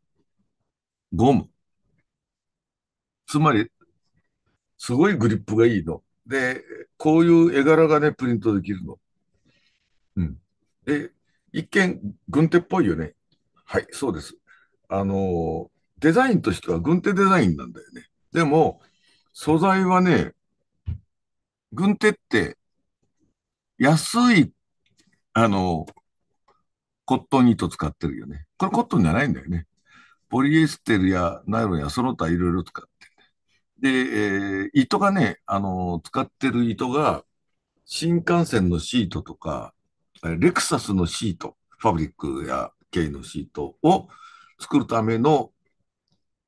ゴム。つまり、すごいグリップがいいの。で、こういう絵柄がね、プリントできるの。うん。で、一見、軍手っぽいよね。はい、そうです。あの、デザインとしては軍手デザインなんだよね。でも、素材はね、軍手って安い、あの、コットン糸使ってるよね。これコットンじゃないんだよね。ポリエステルやナイロンやその他いろいろ使ってる、で、えー、糸がね、あのー、使ってる糸が、新幹線のシートとか、レクサスのシート、ファブリックや系のシートを作るための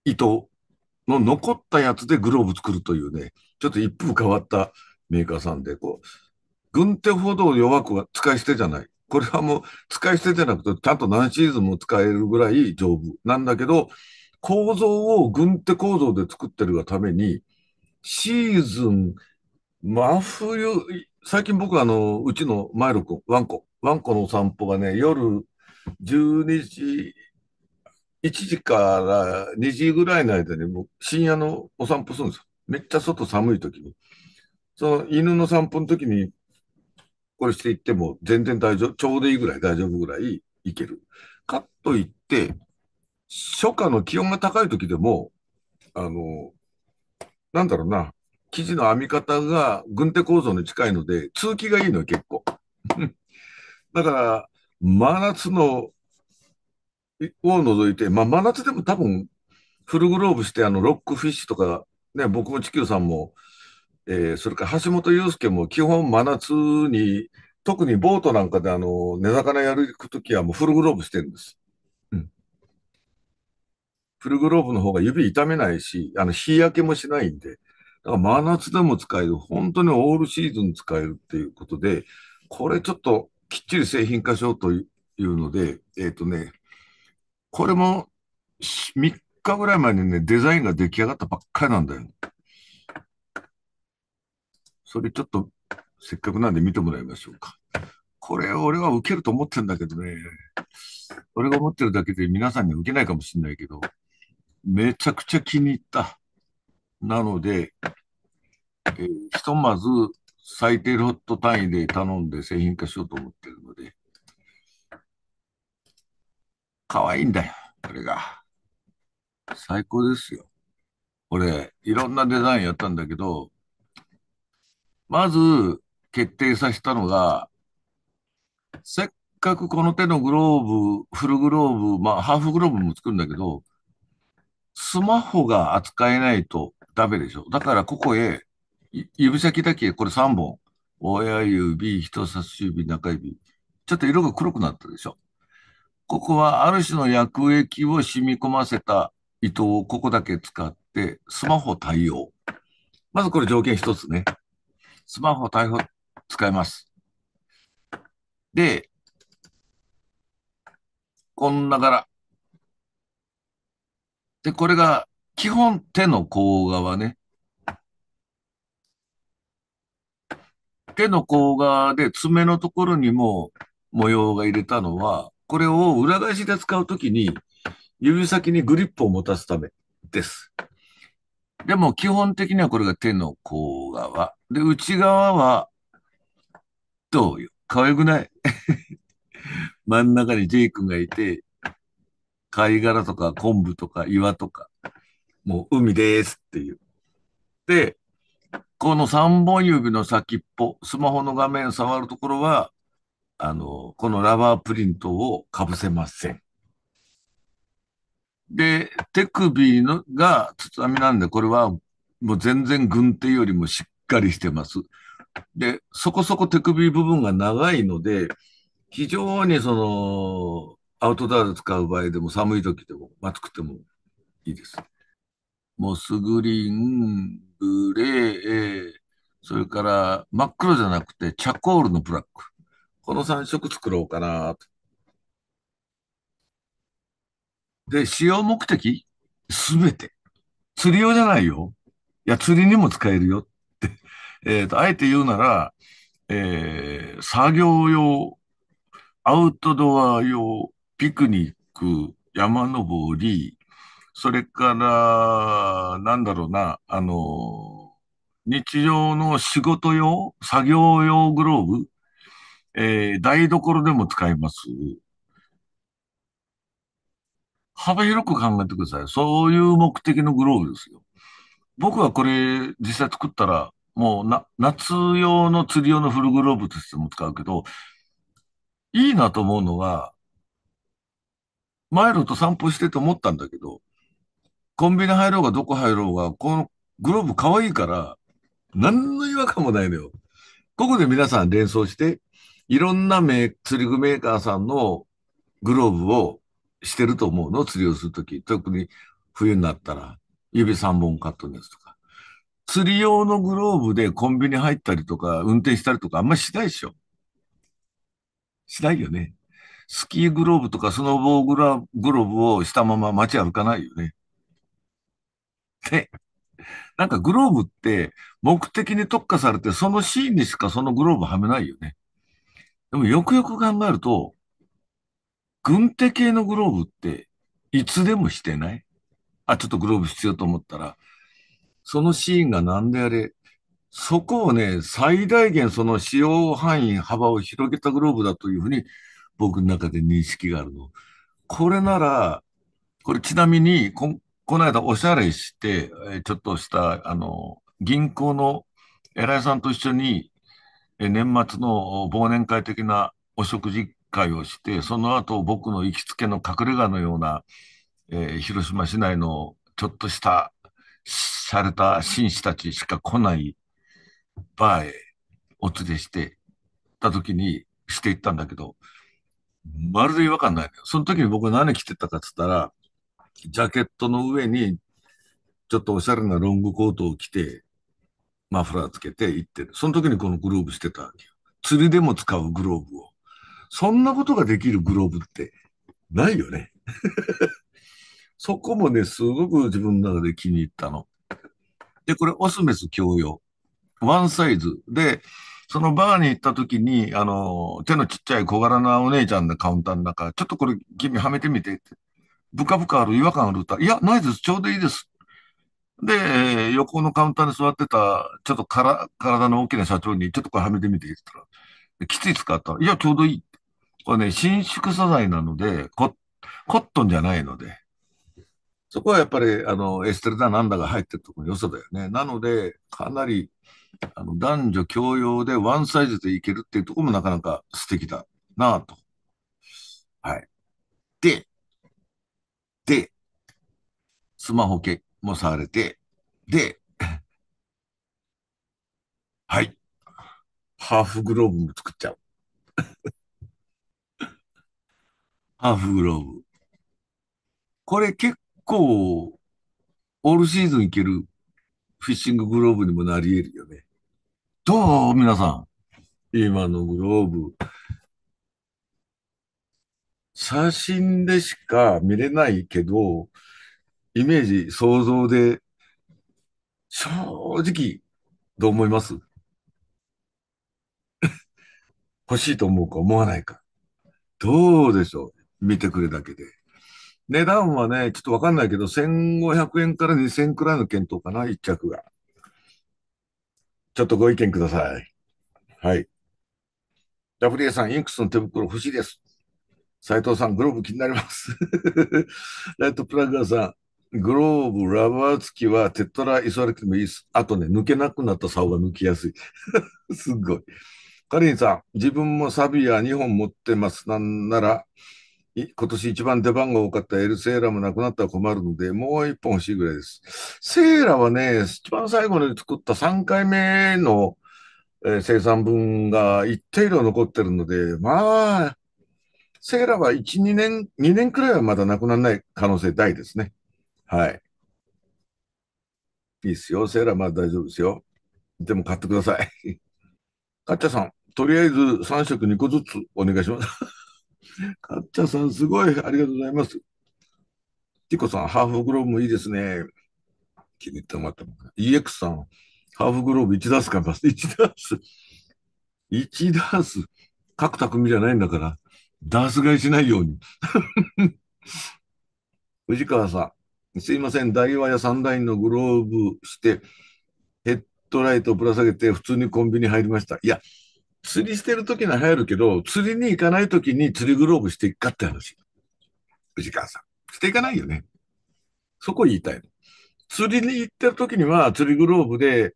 糸の残ったやつでグローブ作るというね、ちょっと一風変わったメーカーさんで、こう、軍手ほど弱くは使い捨てじゃない。これはもう使い捨てじゃなくて、ちゃんと何シーズンも使えるぐらい丈夫なんだけど、構造を軍手構造で作ってるがために、シーズン、真冬、最近僕はあの、うちのマイル君、ワンコ、ワンコの散歩がね、夜12時、1時から2時ぐらいの間にもう深夜のお散歩するんですよ。めっちゃ外寒い時に。その犬の散歩の時にこれしていっても全然大丈夫、ちょうどいいぐらい大丈夫ぐらいいける。かといって、初夏の気温が高い時でも、あの、なんだろうな、生地の編み方が軍手構造に近いので、通気がいいのよ、結構。<laughs> だから、真夏の、を除いて、まあ、真夏でも多分、フルグローブして、あの、ロックフィッシュとか、ね、僕も地球さんも、えー、それから橋本裕介も基本真夏に、特にボートなんかであの、寝魚やるときはもうフルグローブしてるんです。うん。フルグローブの方が指痛めないし、あの、日焼けもしないんで、だから真夏でも使える、本当にオールシーズン使えるっていうことで、これちょっときっちり製品化しようというので、えっ、ー、とね、これも3日ぐらい前にね、デザインが出来上がったばっかりなんだよ。それちょっとせっかくなんで見てもらいましょうか。これ俺は受けると思ってるんだけどね、俺が思ってるだけで皆さんには受けないかもしれないけど、めちゃくちゃ気に入った。なので、えー、ひとまず最低ロット単位で頼んで製品化しようと思ってるので、可愛いんだよ、これが。最高ですよ。俺、いろんなデザインやったんだけど、まず決定させたのが、せっかくこの手のグローブ、フルグローブ、まあハーフグローブも作るんだけど、スマホが扱えないとダメでしょ。だからここへ、指先だけこれ3本。親指、人差し指、中指。ちょっと色が黒くなったでしょ。ここはある種の薬液を染み込ませた糸をここだけ使って、スマホ対応。まずこれ条件一つね。スマホ、台風使います。で、こんな柄。で、これが基本手の甲側ね。手の甲側で爪のところにも模様が入れたのは、これを裏返しで使うときに指先にグリップを持たすためです。でも基本的にはこれが手の甲側。で、内側は、どうよ。可愛くない <laughs> 真ん中にジェイ君がいて、貝殻とか昆布とか岩とか、もう海ですっていう。で、この3本指の先っぽ、スマホの画面触るところは、あの、このラバープリントをかぶせません。で、手首のが包みなんで、これはもう全然軍手よりもしっかりしてます。で、そこそこ手首部分が長いので、非常にその、アウトドアで使う場合でも寒い時でも暑くてもいいです。モスグリーン、グレー、それから真っ黒じゃなくてチャコールのブラック。この3色作ろうかなと。で、使用目的すべて。釣り用じゃないよ。いや、釣りにも使えるよって。えっ、ー、と、あえて言うなら、えー、作業用、アウトドア用、ピクニック、山登り、それから、なんだろうな、あの、日常の仕事用、作業用グローブ、えー、台所でも使えます。幅広く考えてください。そういう目的のグローブですよ。僕はこれ実際作ったら、もうな、夏用の釣り用のフルグローブとしても使うけど、いいなと思うのは、マイルと散歩してと思ったんだけど、コンビニ入ろうがどこ入ろうが、このグローブ可愛いから、何の違和感もないのよ。ここで皆さん連想して、いろんなメ釣り具メーカーさんのグローブをしてると思うの、釣りをするとき。特に冬になったら、指3本カットのやつとか。釣り用のグローブでコンビニ入ったりとか、運転したりとか、あんまりしないでしょ。しないよね。スキーグローブとかスノーボーグラグローブをしたまま街歩かないよね。で、なんかグローブって目的に特化されて、そのシーンにしかそのグローブはめないよね。でもよくよく考えると、軍手系のグローブっていつでもしてないあ、ちょっとグローブ必要と思ったら、そのシーンが何であれ、そこをね、最大限その使用範囲、幅を広げたグローブだというふうに僕の中で認識があるの。これなら、これちなみにこ、この間おしゃれして、ちょっとした、あの、銀行の偉いさんと一緒に、年末の忘年会的なお食事会をして、その後僕の行きつけの隠れ家のような、えー、広島市内のちょっとした洒落た紳士たちしか来ないバーへお連れしてた時にしていったんだけど、まるで違和感ない。その時に僕は何着てたかっつったら、ジャケットの上にちょっとおしゃれなロングコートを着て、マフラーつけて行ってる。その時にこのグローブしてたわけよ。釣りでも使うグローブを。そんなことができるグローブってないよね。<laughs> そこもね、すごく自分の中で気に入ったの。で、これ、オスメス共用。ワンサイズ。で、そのバーに行った時に、あの、手のちっちゃい小柄なお姉ちゃんのカウンターの中、ちょっとこれ、君はめてみてって。ブカブカある違和感あるたいや、ないです。ちょうどいいです。で、横のカウンターに座ってた、ちょっとから体の大きな社長に、ちょっとこれはめてみてって言ったら、きつい使ったら、いや、ちょうどいい。これね、伸縮素材なので、コットンじゃないので、そこはやっぱり、あの、エステルだなんだが入ってるところの良さだよね。なので、かなり、あの、男女共用でワンサイズでいけるっていうところもなかなか素敵だなぁと。はい。で、で、スマホ系も触れて、で、はい。ハーフグローブも作っちゃう。ハーフグローブ。これ結構、オールシーズンいけるフィッシンググローブにもなり得るよね。どう皆さん。今のグローブ。写真でしか見れないけど、イメージ、想像で、正直、どう思います <laughs> 欲しいと思うか思わないか。どうでしょう見てくれだけで。値段はね、ちょっとわかんないけど、1500円から2000円くらいの検討かな、1着が。ちょっとご意見ください。はい。ダフリエさん、インクスの手袋欲しいです。斉藤さん、グローブ気になります。<laughs> ライトプラグーさん、グローブ、ラバー付きはテトラ急わなくてもいいです。あとね、抜けなくなった竿が抜きやすい。<laughs> すっごい。カリンさん、自分もサビア2本持ってます。なんなら、今年一番出番が多かったエルセーラもなくなったら困るので、もう一本欲しいぐらいです。セーラはね、一番最後に作った3回目の、えー、生産分が一定量残ってるので、まあ、セーラは1、2年、2年くらいはまだなくならない可能性大ですね。はい。いいっすよ。セーラまだ大丈夫ですよ。でも買ってください。カッチャさん、とりあえず3色2個ずつお願いします。かっちゃんさん、すごい、ありがとうございます。ティコさん、ハーフグローブもいいですね。気に入ってもらったもん、ね。EX さん、ハーフグローブ1ダース買います。1ダース。1ダース。角田組じゃないんだから、ダース買いしないように。<laughs> 藤川さん、すいません、ダイワやサンラインのグローブして、ヘッドライトぶら下げて、普通にコンビニ入りました。いや、釣りしてる時には入るけど、釣りに行かない時に釣りグローブしていくかって話。藤川さん。していかないよね。そこ言いたい。釣りに行ってる時には釣りグローブで、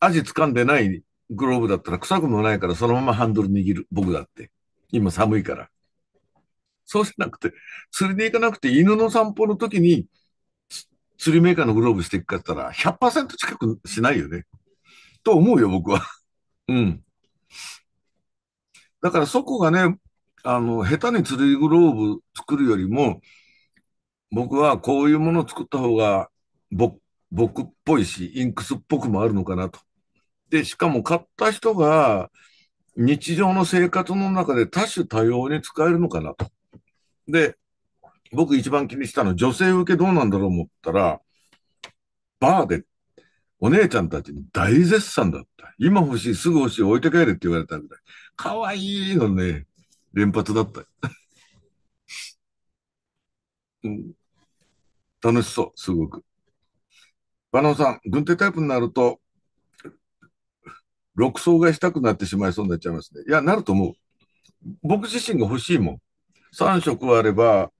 味掴んでないグローブだったら臭くもないからそのままハンドル握る。僕だって。今寒いから。そうしなくて、釣りに行かなくて犬の散歩の時に、釣りメーカーのグローブしていくかったら100%近くしないよね。と思うよ、僕は。うん。だからそこがね、あの、下手に釣りグローブ作るよりも、僕はこういうものを作った方が僕、僕っぽいし、インクスっぽくもあるのかなと。で、しかも買った人が日常の生活の中で多種多様に使えるのかなと。で、僕一番気にしたの女性受けどうなんだろう思ったら、バーでお姉ちゃんたちに大絶賛だった。今欲しい、すぐ欲しい、置いて帰れって言われたぐらい。かわいいのね、連発だった。うん、楽しそう、すごく。バナさん、軍手タイプになると、6層がしたくなってしまいそうになっちゃいますね。いや、なると思う。僕自身が欲しいもん。3色あれば、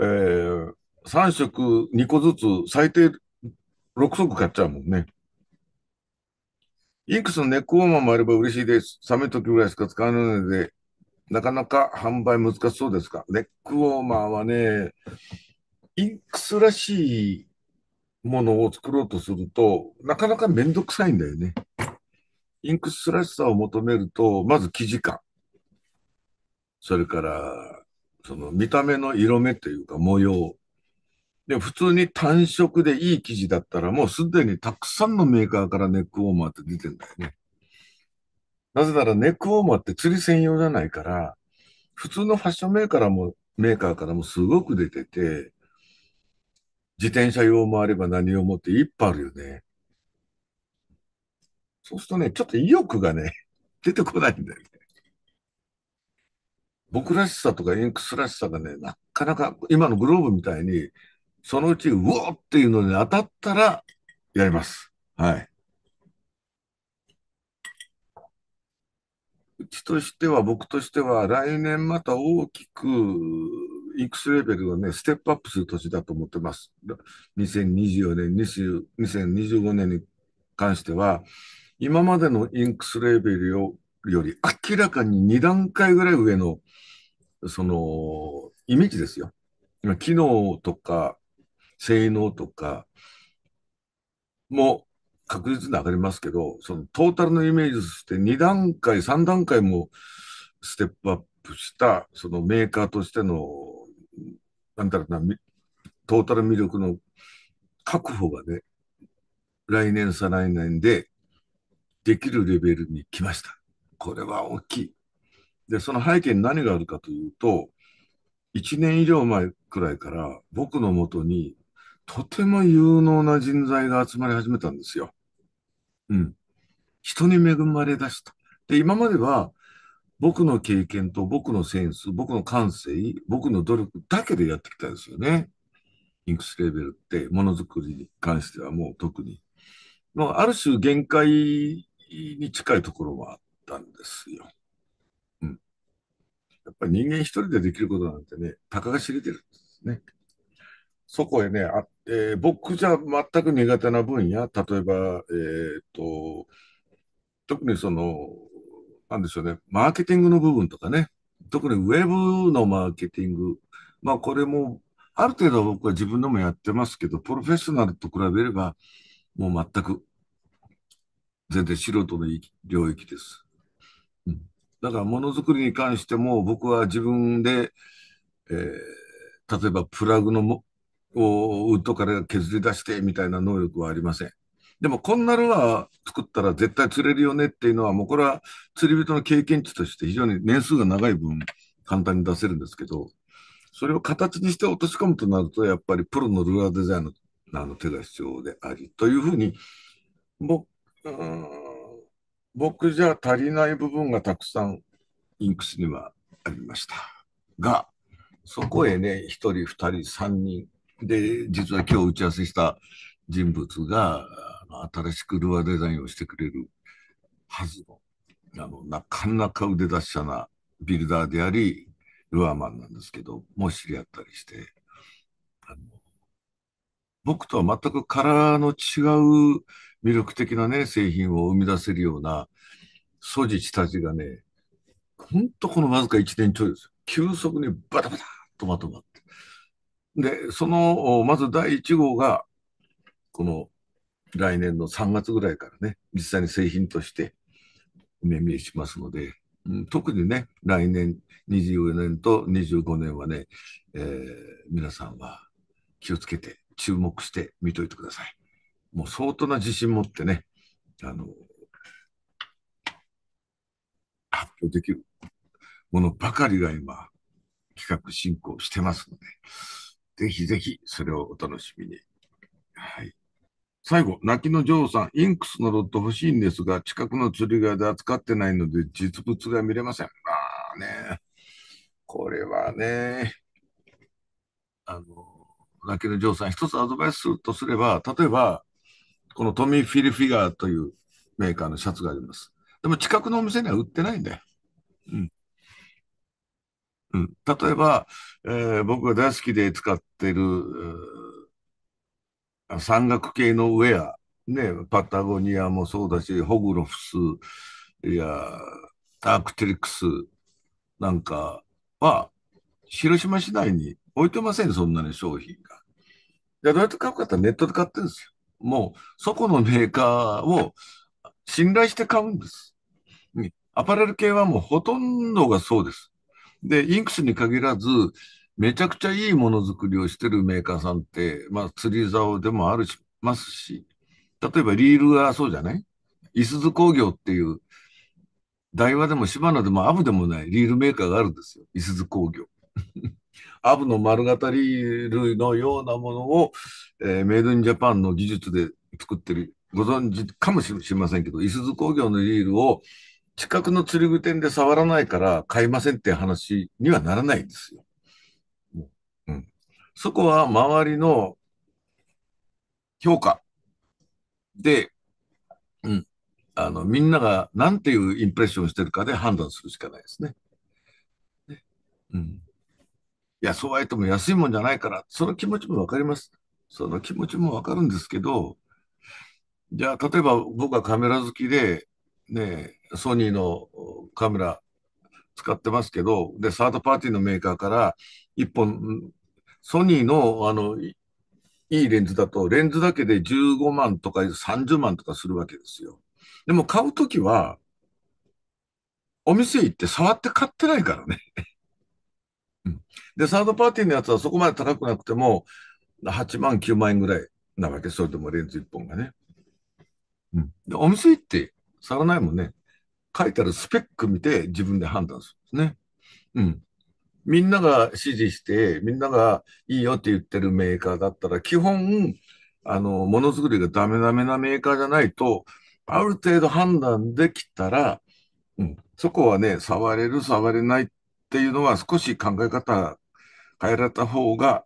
えー、3色2個ずつ最低6足買っちゃうもんね。インクスのネックウォーマーもあれば嬉しいです。寒い時ぐらいしか使わないので、なかなか販売難しそうですか。ネックウォーマーはね、インクスらしいものを作ろうとすると、なかなかめんどくさいんだよね。インクスらしさを求めると、まず生地感。それから、その見た目の色目というか模様。で、普通に単色でいい生地だったら、もうすでにたくさんのメーカーからネックウォーマーって出てんだよね。なぜならネックウォーマーって釣り専用じゃないから、普通のファッションメーカーも、メーカーからもすごく出てて、自転車用もあれば何用もっていっぱいあるよね。そうするとね、ちょっと意欲がね、<laughs> 出てこないんだよね。僕らしさとかインクスらしさがね、なかなか今のグローブみたいにそのうち、うおっていうのに当たったら、やります。はい。うちとしては、僕としては、来年また大きく、いクスレベルをね、ステップアップする年だと思ってます。2024年、20 2 5年に関しては、今までのインクスレベルより明らかに2段階ぐらい上の、その、イメージですよ。今、機能とか、性能とかも確実に上がりますけど、そのトータルのイメージとして2段階、3段階もステップアップした、そのメーカーとしての、なんだろうな、トータル魅力の確保がね、来年、再来年でできるレベルに来ました。これは大きい。で、その背景に何があるかというと、1年以上前くらいから僕のもとにとても有能な人材が集まり始めたんですよ。うん。人に恵まれだした。で、今までは、僕の経験と僕のセンス、僕の感性、僕の努力だけでやってきたんですよね。インクスレベルって、ものづくりに関してはもう特に。まあ、ある種限界に近いところはあったんですよ。うん。やっぱり人間一人でできることなんてね、たかが知れてるんですね。そこへね、あえー、僕じゃ全く苦手な分野、例えば、えー、っと、特にその、なんでしょうね、マーケティングの部分とかね、特にウェブのマーケティング、まあこれも、ある程度僕は自分でもやってますけど、プロフェッショナルと比べれば、もう全く、全然素人の領域です。うん、だからものづくりに関しても、僕は自分で、えー、例えばプラグのをウッドから削り出してみたいな能力はありません。でも、こんなルアー作ったら絶対釣れるよねっていうのは、もうこれは釣り人の経験値として非常に年数が長い分、簡単に出せるんですけど、それを形にして落とし込むとなると、やっぱりプロのルアーデザイナーの手が必要であり、というふうに、僕、僕じゃ足りない部分がたくさんインクスにはありました。が、そこへね、1人、2人、3人、で、実は今日打ち合わせした人物が、新しくルアーデザインをしてくれるはずの、あの、なかなか腕出し者なビルダーであり、ルアーマンなんですけど、もう知り合ったりして、あの僕とは全くカラーの違う魅力的なね、製品を生み出せるような素地たちがね、ほんとこのわずか1年ちょいですよ。急速にバタバタとまとまっで、その、まず第1号が、この来年の3月ぐらいからね、実際に製品としてお目見えしますので、うん、特にね、来年24年と25年はね、えー、皆さんは気をつけて、注目して見といてください。もう相当な自信持ってね、あの、発表できるものばかりが今、企画進行してますので、ぜひぜひ、それをお楽しみに。はい。最後、泣きの女王さん、インクスのロット欲しいんですが、近くの釣り具で扱ってないので、実物が見れません。まあね、これはね、あの、泣きの女王さん、一つアドバイスするとすれば、例えば、このトミー・フィルフィガーというメーカーのシャツがあります。でも近くのお店には売ってないんだよ。うん。うん、例えば、えー、僕が大好きで使ってる、山岳系のウェア、ね、パタゴニアもそうだし、ホグロフス、いや、アークテリクスなんかは、広島市内に置いてません、そんなに商品が。じゃどうやって買うかってネットで買ってるんですよ。もう、そこのメーカーを信頼して買うんです。アパレル系はもうほとんどがそうです。で、インクスに限らず、めちゃくちゃいいものづくりをしてるメーカーさんって、まあ、釣り竿でもあるし、ますし、例えばリールはそうじゃないいすゞ工業っていう、台湾でも島根でもアブでもないリールメーカーがあるんですよ。いすゞ工業。<laughs> アブの丸型リールのようなものを、えー、メイドインジャパンの技術で作ってる、ご存知かもしれませんけど、いすゞ工業のリールを近くの釣り具店で触らないから買いませんって話にはならないんですよ。うん。そこは周りの評価で、うん。あの、みんなが何ていうインプレッションしてるかで判断するしかないですね。ねうん。いや、そうは言っても安いもんじゃないから、その気持ちもわかります。その気持ちもわかるんですけど、じゃあ、例えば僕はカメラ好きで、ねソニーのカメラ使ってますけど、で、サードパーティーのメーカーから一本、ソニーのあのいいレンズだと、レンズだけで15万とか30万とかするわけですよ。でも買うときは、お店行って触って買ってないからね。で、サードパーティーのやつはそこまで高くなくても、8万、9万円ぐらいなわけ、それでもレンズ1本がね。うん、でお店行って触らないもんね。書いてあるスペック見て自分で判断するんですね。うん。みんなが支持して、みんながいいよって言ってるメーカーだったら、基本、あの、ものづくりがダメダメなメーカーじゃないと、ある程度判断できたら、うん、そこはね、触れる、触れないっていうのは少し考え方変えられた方が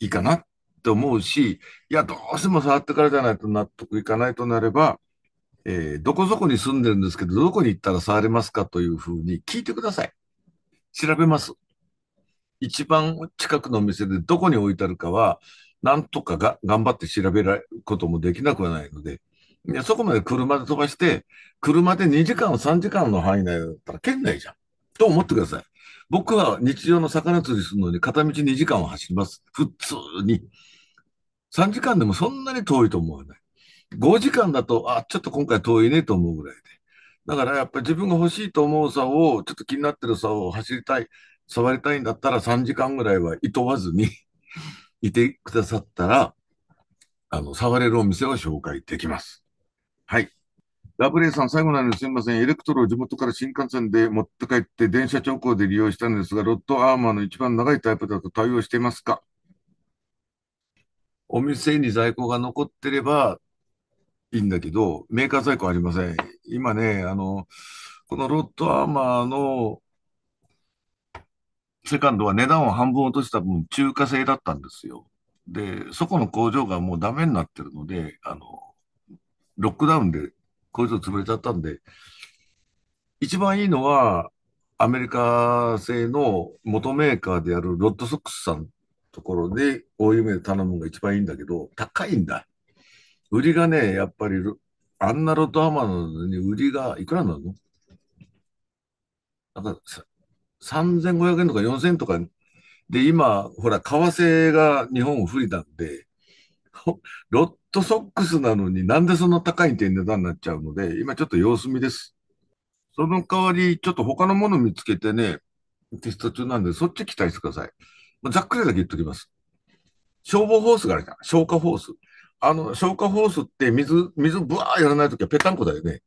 いいかなって思うし、いや、どうしても触ってからじゃないと納得いかないとなれば、えー、どこそこに住んでるんですけど、どこに行ったら触れますかというふうに聞いてください。調べます。一番近くの店でどこに置いてあるかは、なんとかが頑張って調べることもできなくはないので、いそこまで車で飛ばして、車で2時間、3時間の範囲内だったら県内じゃん。と思ってください。僕は日常の魚釣りするのに片道2時間を走ります。普通に。3時間でもそんなに遠いと思わない。5時間だと、あ、ちょっと今回遠いねと思うぐらいで。だからやっぱり自分が欲しいと思う差を、ちょっと気になってる差を走りたい、触りたいんだったら3時間ぐらいはいとわずに <laughs> いてくださったら、あの、触れるお店を紹介できます。はい。ラブレイさん、最後なのですみません。エレクトロを地元から新幹線で持って帰って電車直行で利用したんですが、ロットアーマーの一番長いタイプだと対応していますかお店に在庫が残ってればいいんだけど、メーカー在庫ありません。今ね、あの、このロッドアーマーのセカンドは値段を半分落とした分、中華製だったんですよ。で、そこの工場がもうダメになってるので、あの、ロックダウンで工場潰れちゃったんで、一番いいのは、アメリカ製の元メーカーであるロッドソックスさんところで、大夢で頼むのが一番いいんだけど、高いんだ。売りがね、やっぱり、あんなロットハマーのに売りがいくらなのなんか3500円とか4000円とかで、今、ほら、為替が日本を不利なんで、ロットソックスなのになんでそんな高いって値段になっちゃうので、今ちょっと様子見です。その代わり、ちょっと他のもの見つけてね、テスト中なんで、そっち期待してください。ざっくりだけ言っときます。消防ホースがあるじゃん。消火ホース。あの、消火ホースって水、水ぶわーやらないときはぺったんこだよね。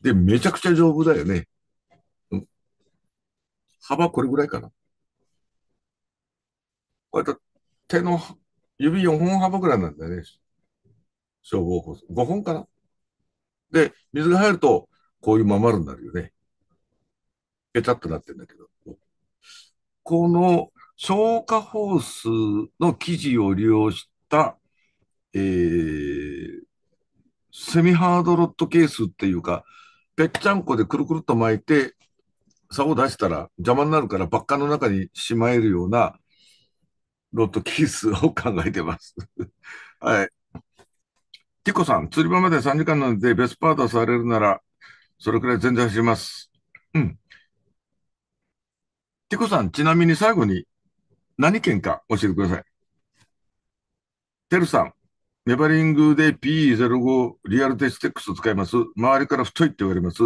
で、めちゃくちゃ丈夫だよね。うん、幅これぐらいかな。こうやって手の指4本幅ぐらいなんだよね。消防ホース。5本かな。で、水が入ると、こういうままるになるよね。ペタッとなってんだけど。この消火ホースの生地を利用したえー、セミハードロットケースっていうか、ぺっちゃんこでくるくるっと巻いて、竿を出したら邪魔になるからばっかの中にしまえるようなロットケースを考えてます。<laughs> はい。ティコさん、釣り場まで3時間なのでベスパートされるなら、それくらい全然走ります。うん。ティコさん、ちなみに最後に何県か教えてください。てるさん、ネバリングで PE05 リアルテステックスを使います。周りから太いって言われます。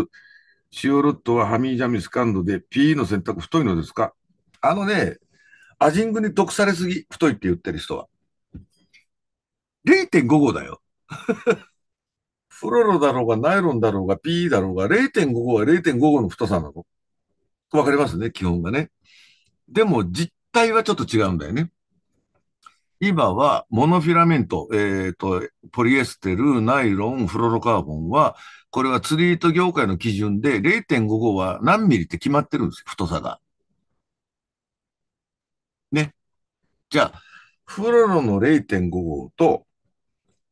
使用ロットはハミージャミスカンドで PE の選択太いのですかあのね、アジングに得されすぎ、太いって言ってる人は。0.5号だよ。<laughs> フロロだろうがナイロンだろうが PE だろうが0.5号は0.5号の太さなの。わかりますね、基本がね。でも実態はちょっと違うんだよね。今はモノフィラメント、えっ、ー、と、ポリエステル、ナイロン、フロロカーボンは、これは釣り糸業界の基準で0.55は何ミリって決まってるんですよ、太さが。ね。じゃあ、フロロの0.55と、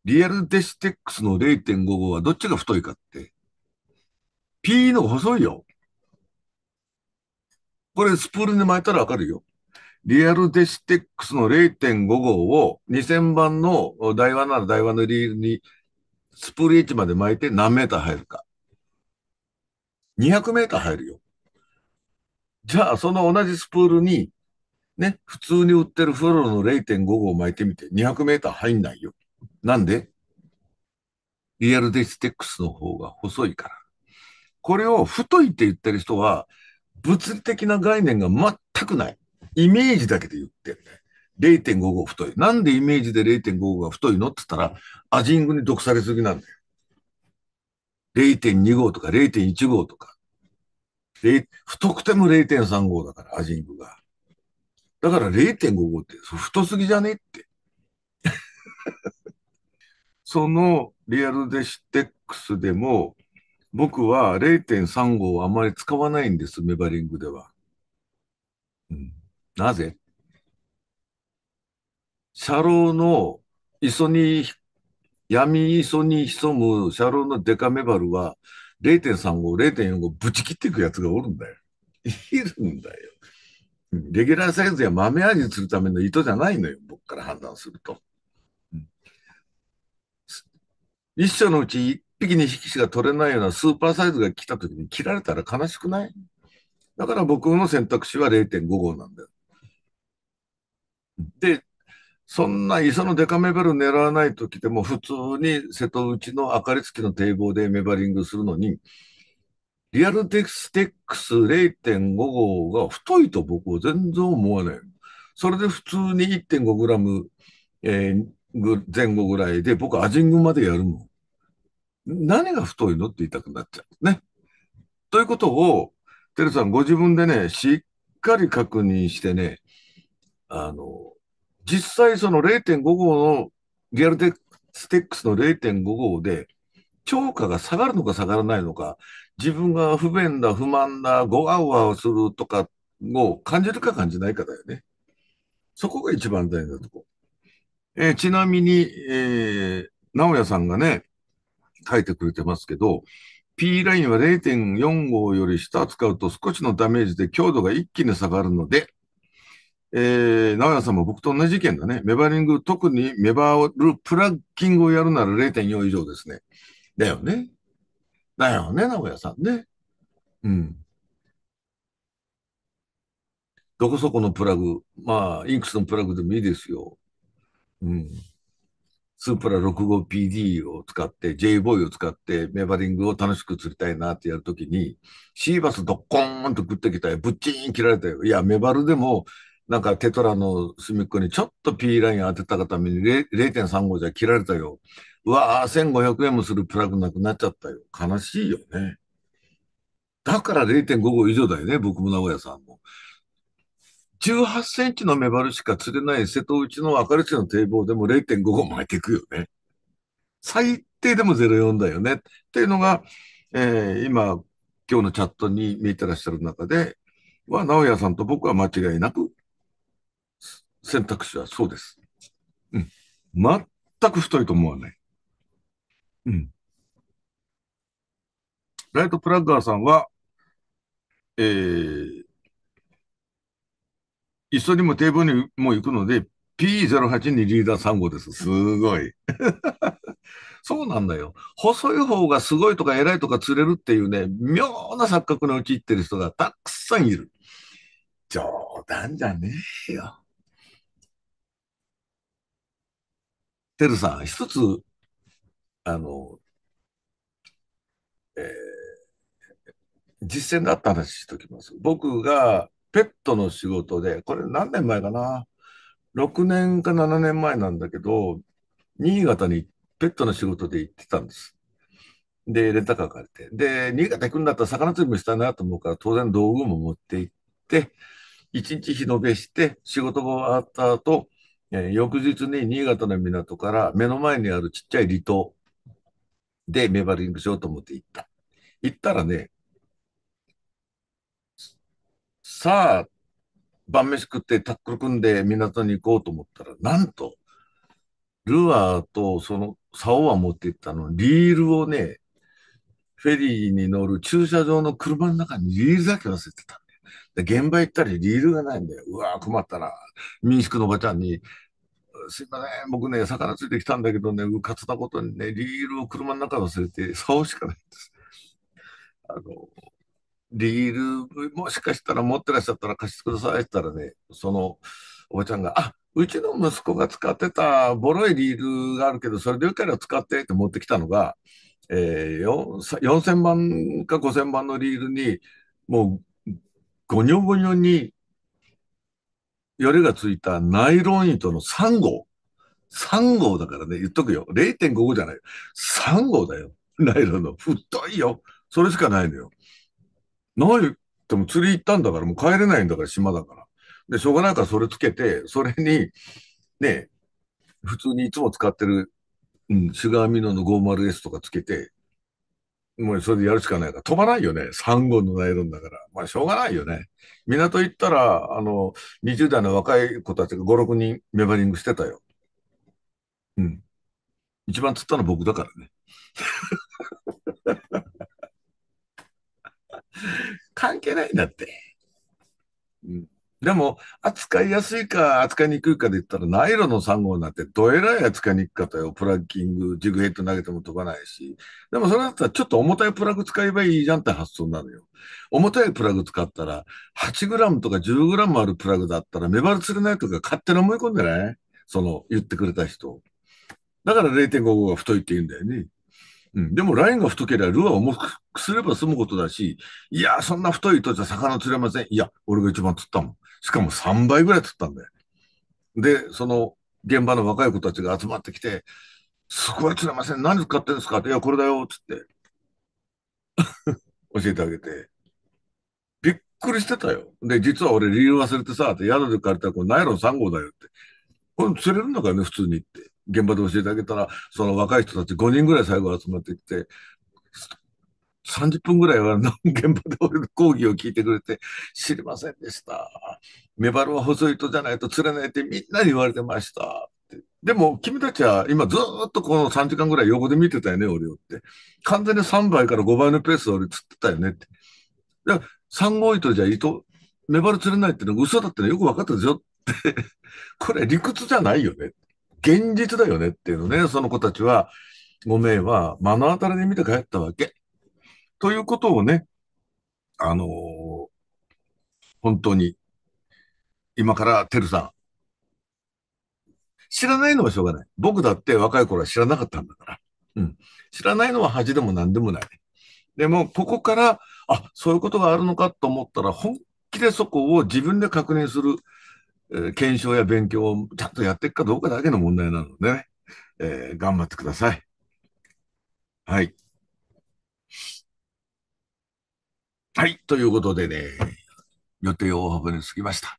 リアルデシテックスの0.55はどっちが太いかって、P の細いよ。これスプールで巻いたらわかるよ。リアルデシテックスの0.5号を2000番の台湾なら台湾のリールにスプリ位置まで巻いて何メーター入るか。200メーター入るよ。じゃあ、その同じスプールに、ね、普通に売ってるフロロの0.5号を巻いてみて、200メーター入んないよ。なんでリアルデシテックスの方が細いから。これを太いって言ってる人は、物理的な概念が全くない。イメージだけで言ってるね。0.55太い。なんでイメージで0.55が太いのって言ったら、アジングに毒されすぎなんだよ。0.25とか0.15とか。太くても0.35だから、アジングが。だから0.55って太すぎじゃねって。<laughs> そのリアルデシテックスでも、僕は0.35をあまり使わないんです、メバリングでは。うん、なぜ車両の磯に、闇磯に潜む車両のデカメバルは0.35、0.45ぶち切っていくやつがおるんだよ。いるんだよ。レギュラーサイズや豆味するための糸じゃないのよ。僕から判断すると。一緒のうち一匹二匹しか取れないようなスーパーサイズが来た時に切られたら悲しくないだから僕の選択肢は0.5号なんだよ。で、そんな磯のデカメバル狙わないときでも、普通に瀬戸内の明かり付きの堤防でメバリングするのに、リアルテクステックス0.5号が太いと僕は全然思わない。それで普通に1.5グラム、え前後ぐらいで僕アジングまでやるもん。何が太いのって言いたくなっちゃうね。ということを、テルさんご自分でね、しっかり確認してね、あの、実際その0.5号のギアルテステックスの0.5号で、超過が下がるのか下がらないのか、自分が不便だ、不満だ、ごわごわするとかを感じるか感じないかだよね。そこが一番大事なとこ。えー、ちなみに、えー、直哉さんがね、書いてくれてますけど、P ラインは0 4号より下を使うと少しのダメージで強度が一気に下がるので、えー、古屋さんも僕と同じ意見だね。メバリング、特にメバルプラッキングをやるなら0.4以上ですね。だよね。だよね、名古屋さんね。うん。どこそこのプラグ。まあ、インクスのプラグでもいいですよ。うん。スープラ 65PD を使って、j ボーイを使って、メバリングを楽しく釣りたいなってやるときに、シーバスドッコーンと食ってきたよ。ぶっちーん切られたよ。いや、メバルでもなんかテトラの隅っこにちょっと P ライン当てたがために0.35じゃ切られたよ。うわあ、1500円もするプラグなくなっちゃったよ。悲しいよね。だから0.55以上だよね、僕も名古屋さんも。18センチのメバルしか釣れない瀬戸内の明る地の堤防でも0.55巻いていくよね。最低でも04だよね。っていうのが、えー、今、今日のチャットに見えてらっしゃる中で、は、直屋さんと僕は間違いなく選択肢はそうです。うん。全く太いと思わない。うん。ライトプラッガーさんは、えー、一緒にもテーブルにも行くので、P08 にリーダー3号です。すごい。<laughs> そうなんだよ。細い方がすごいとか偉いとか釣れるっていうね、妙な錯覚に陥ってる人がたくさんいる。冗談じゃねえよ。てるさん、一つ、あの、えー、実践だった話しときます。僕がペットの仕事で、これ何年前かな ?6 年か7年前なんだけど、新潟にペットの仕事で行ってたんです。で、レンタカー借りて。で、新潟行くんだったら魚釣りもしたいなと思うから、当然道具も持って行って、一日日延べして、仕事が終わった後、え翌日に新潟の港から目の前にあるちっちゃい離島でメバリングしようと思って行った。行ったらね、さあ、晩飯食ってタックル組んで港に行こうと思ったら、なんと、ルアーとその竿は持って行ったの、リールをね、フェリーに乗る駐車場の車の中にリールだけ忘れてた。現場行ったりリールがないんで、うわー困ったら、民宿のおばちゃんに、すいません、僕ね、魚ついてきたんだけどね、うかつなことにね、リールを車の中忘れて、うしかないんです。あの、リール、もしかしたら持ってらっしゃったら貸してくださいって言ったらね、そのおばちゃんが、あうちの息子が使ってたボロいリールがあるけど、それでよければ使ってって持ってきたのが、えー、4000万か5000万のリールに、もうごにょごにょに、よれがついたナイロン糸の3号。3号だからね、言っとくよ。0 5号じゃない。3号だよ。ナイロンの。太いよ。それしかないのよ。ないでも釣り行ったんだから、もう帰れないんだから、島だから。で、しょうがないからそれつけて、それに、ね、普通にいつも使ってる、うん、シュガーミノの 50S とかつけて、もうそれでやるしかないから、飛ばないよね。3号のナイロンだから。まあ、しょうがないよね。港行ったら、あの、20代の若い子たちが5、6人メバリングしてたよ。うん。一番釣ったの僕だからね。関係ないんだって。うんでも、扱いやすいか扱いにくいかで言ったら、ナイロの3号なんてどえらい扱いにくかったよ。プラッキング、ジグヘッド投げても飛ばないし。でもそれだったらちょっと重たいプラグ使えばいいじゃんって発想になるよ。重たいプラグ使ったら、8グラムとか10グラムあるプラグだったら、メバル釣れないとか勝手に思い込んでないその、言ってくれた人。だから0.55が太いって言うんだよね。うん、でもラインが太ければルアーを重くすれば済むことだし、いや、そんな太いとじゃ魚釣れません。いや、俺が一番釣ったもん。しかも3倍ぐらい取ったんだよ。で、その現場の若い子たちが集まってきて、すごい釣れません。何使ってんですかって、いや、これだよ、つって。<laughs> 教えてあげて。びっくりしてたよ。で、実は俺理由忘れてさ、って宿で借りたこれナイロン3号だよって。これ釣れるのかね、普通にって。現場で教えてあげたら、その若い人たち5人ぐらい最後集まってきて、30分ぐらいは現場で俺の講義を聞いてくれて、知りませんでした。メバルは細い糸じゃないと釣れないってみんなに言われてました。でも、君たちは今ずっとこの3時間ぐらい横で見てたよね、俺をって。完全に3倍から5倍のペースで俺釣ってたよねって。だ3号糸じゃ糸、メバル釣れないってのは嘘だってのよく分かったでしょって。<laughs> これ理屈じゃないよね。現実だよねっていうのね、その子たちは、ごめんは目の当たりで見て帰ったわけ。ということをね、あのー、本当に、今から、てるさん、知らないのはしょうがない。僕だって若い頃は知らなかったんだから。うん。知らないのは恥でも何でもない。でも、ここから、あ、そういうことがあるのかと思ったら、本気でそこを自分で確認する、えー、検証や勉強をちゃんとやっていくかどうかだけの問題なのでね、えー、頑張ってください。はい。はい、ということでね、予定を大幅に過ぎました。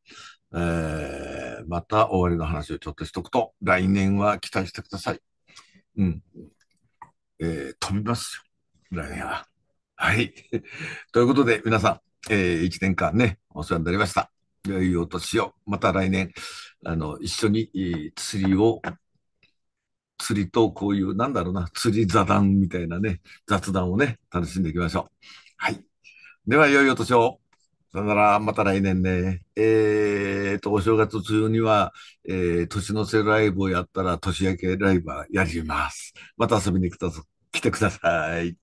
えー、また終わりの話をちょっとしとくと、来年は期待してください。うん。えー、飛びますよ。来年は。はい。<laughs> ということで、皆さん、えー、1年間ね、お世話になりました。良いお年を。また来年、あの、一緒に釣りを、釣りとこういう、なんだろうな、釣り座談みたいなね、雑談をね、楽しんでいきましょう。はい。では、いよいよ年を。さよなら、また来年ね。えーと、お正月中には、えー、年の瀬ライブをやったら、年明けライブはやります。また遊びに来たぞ来てください。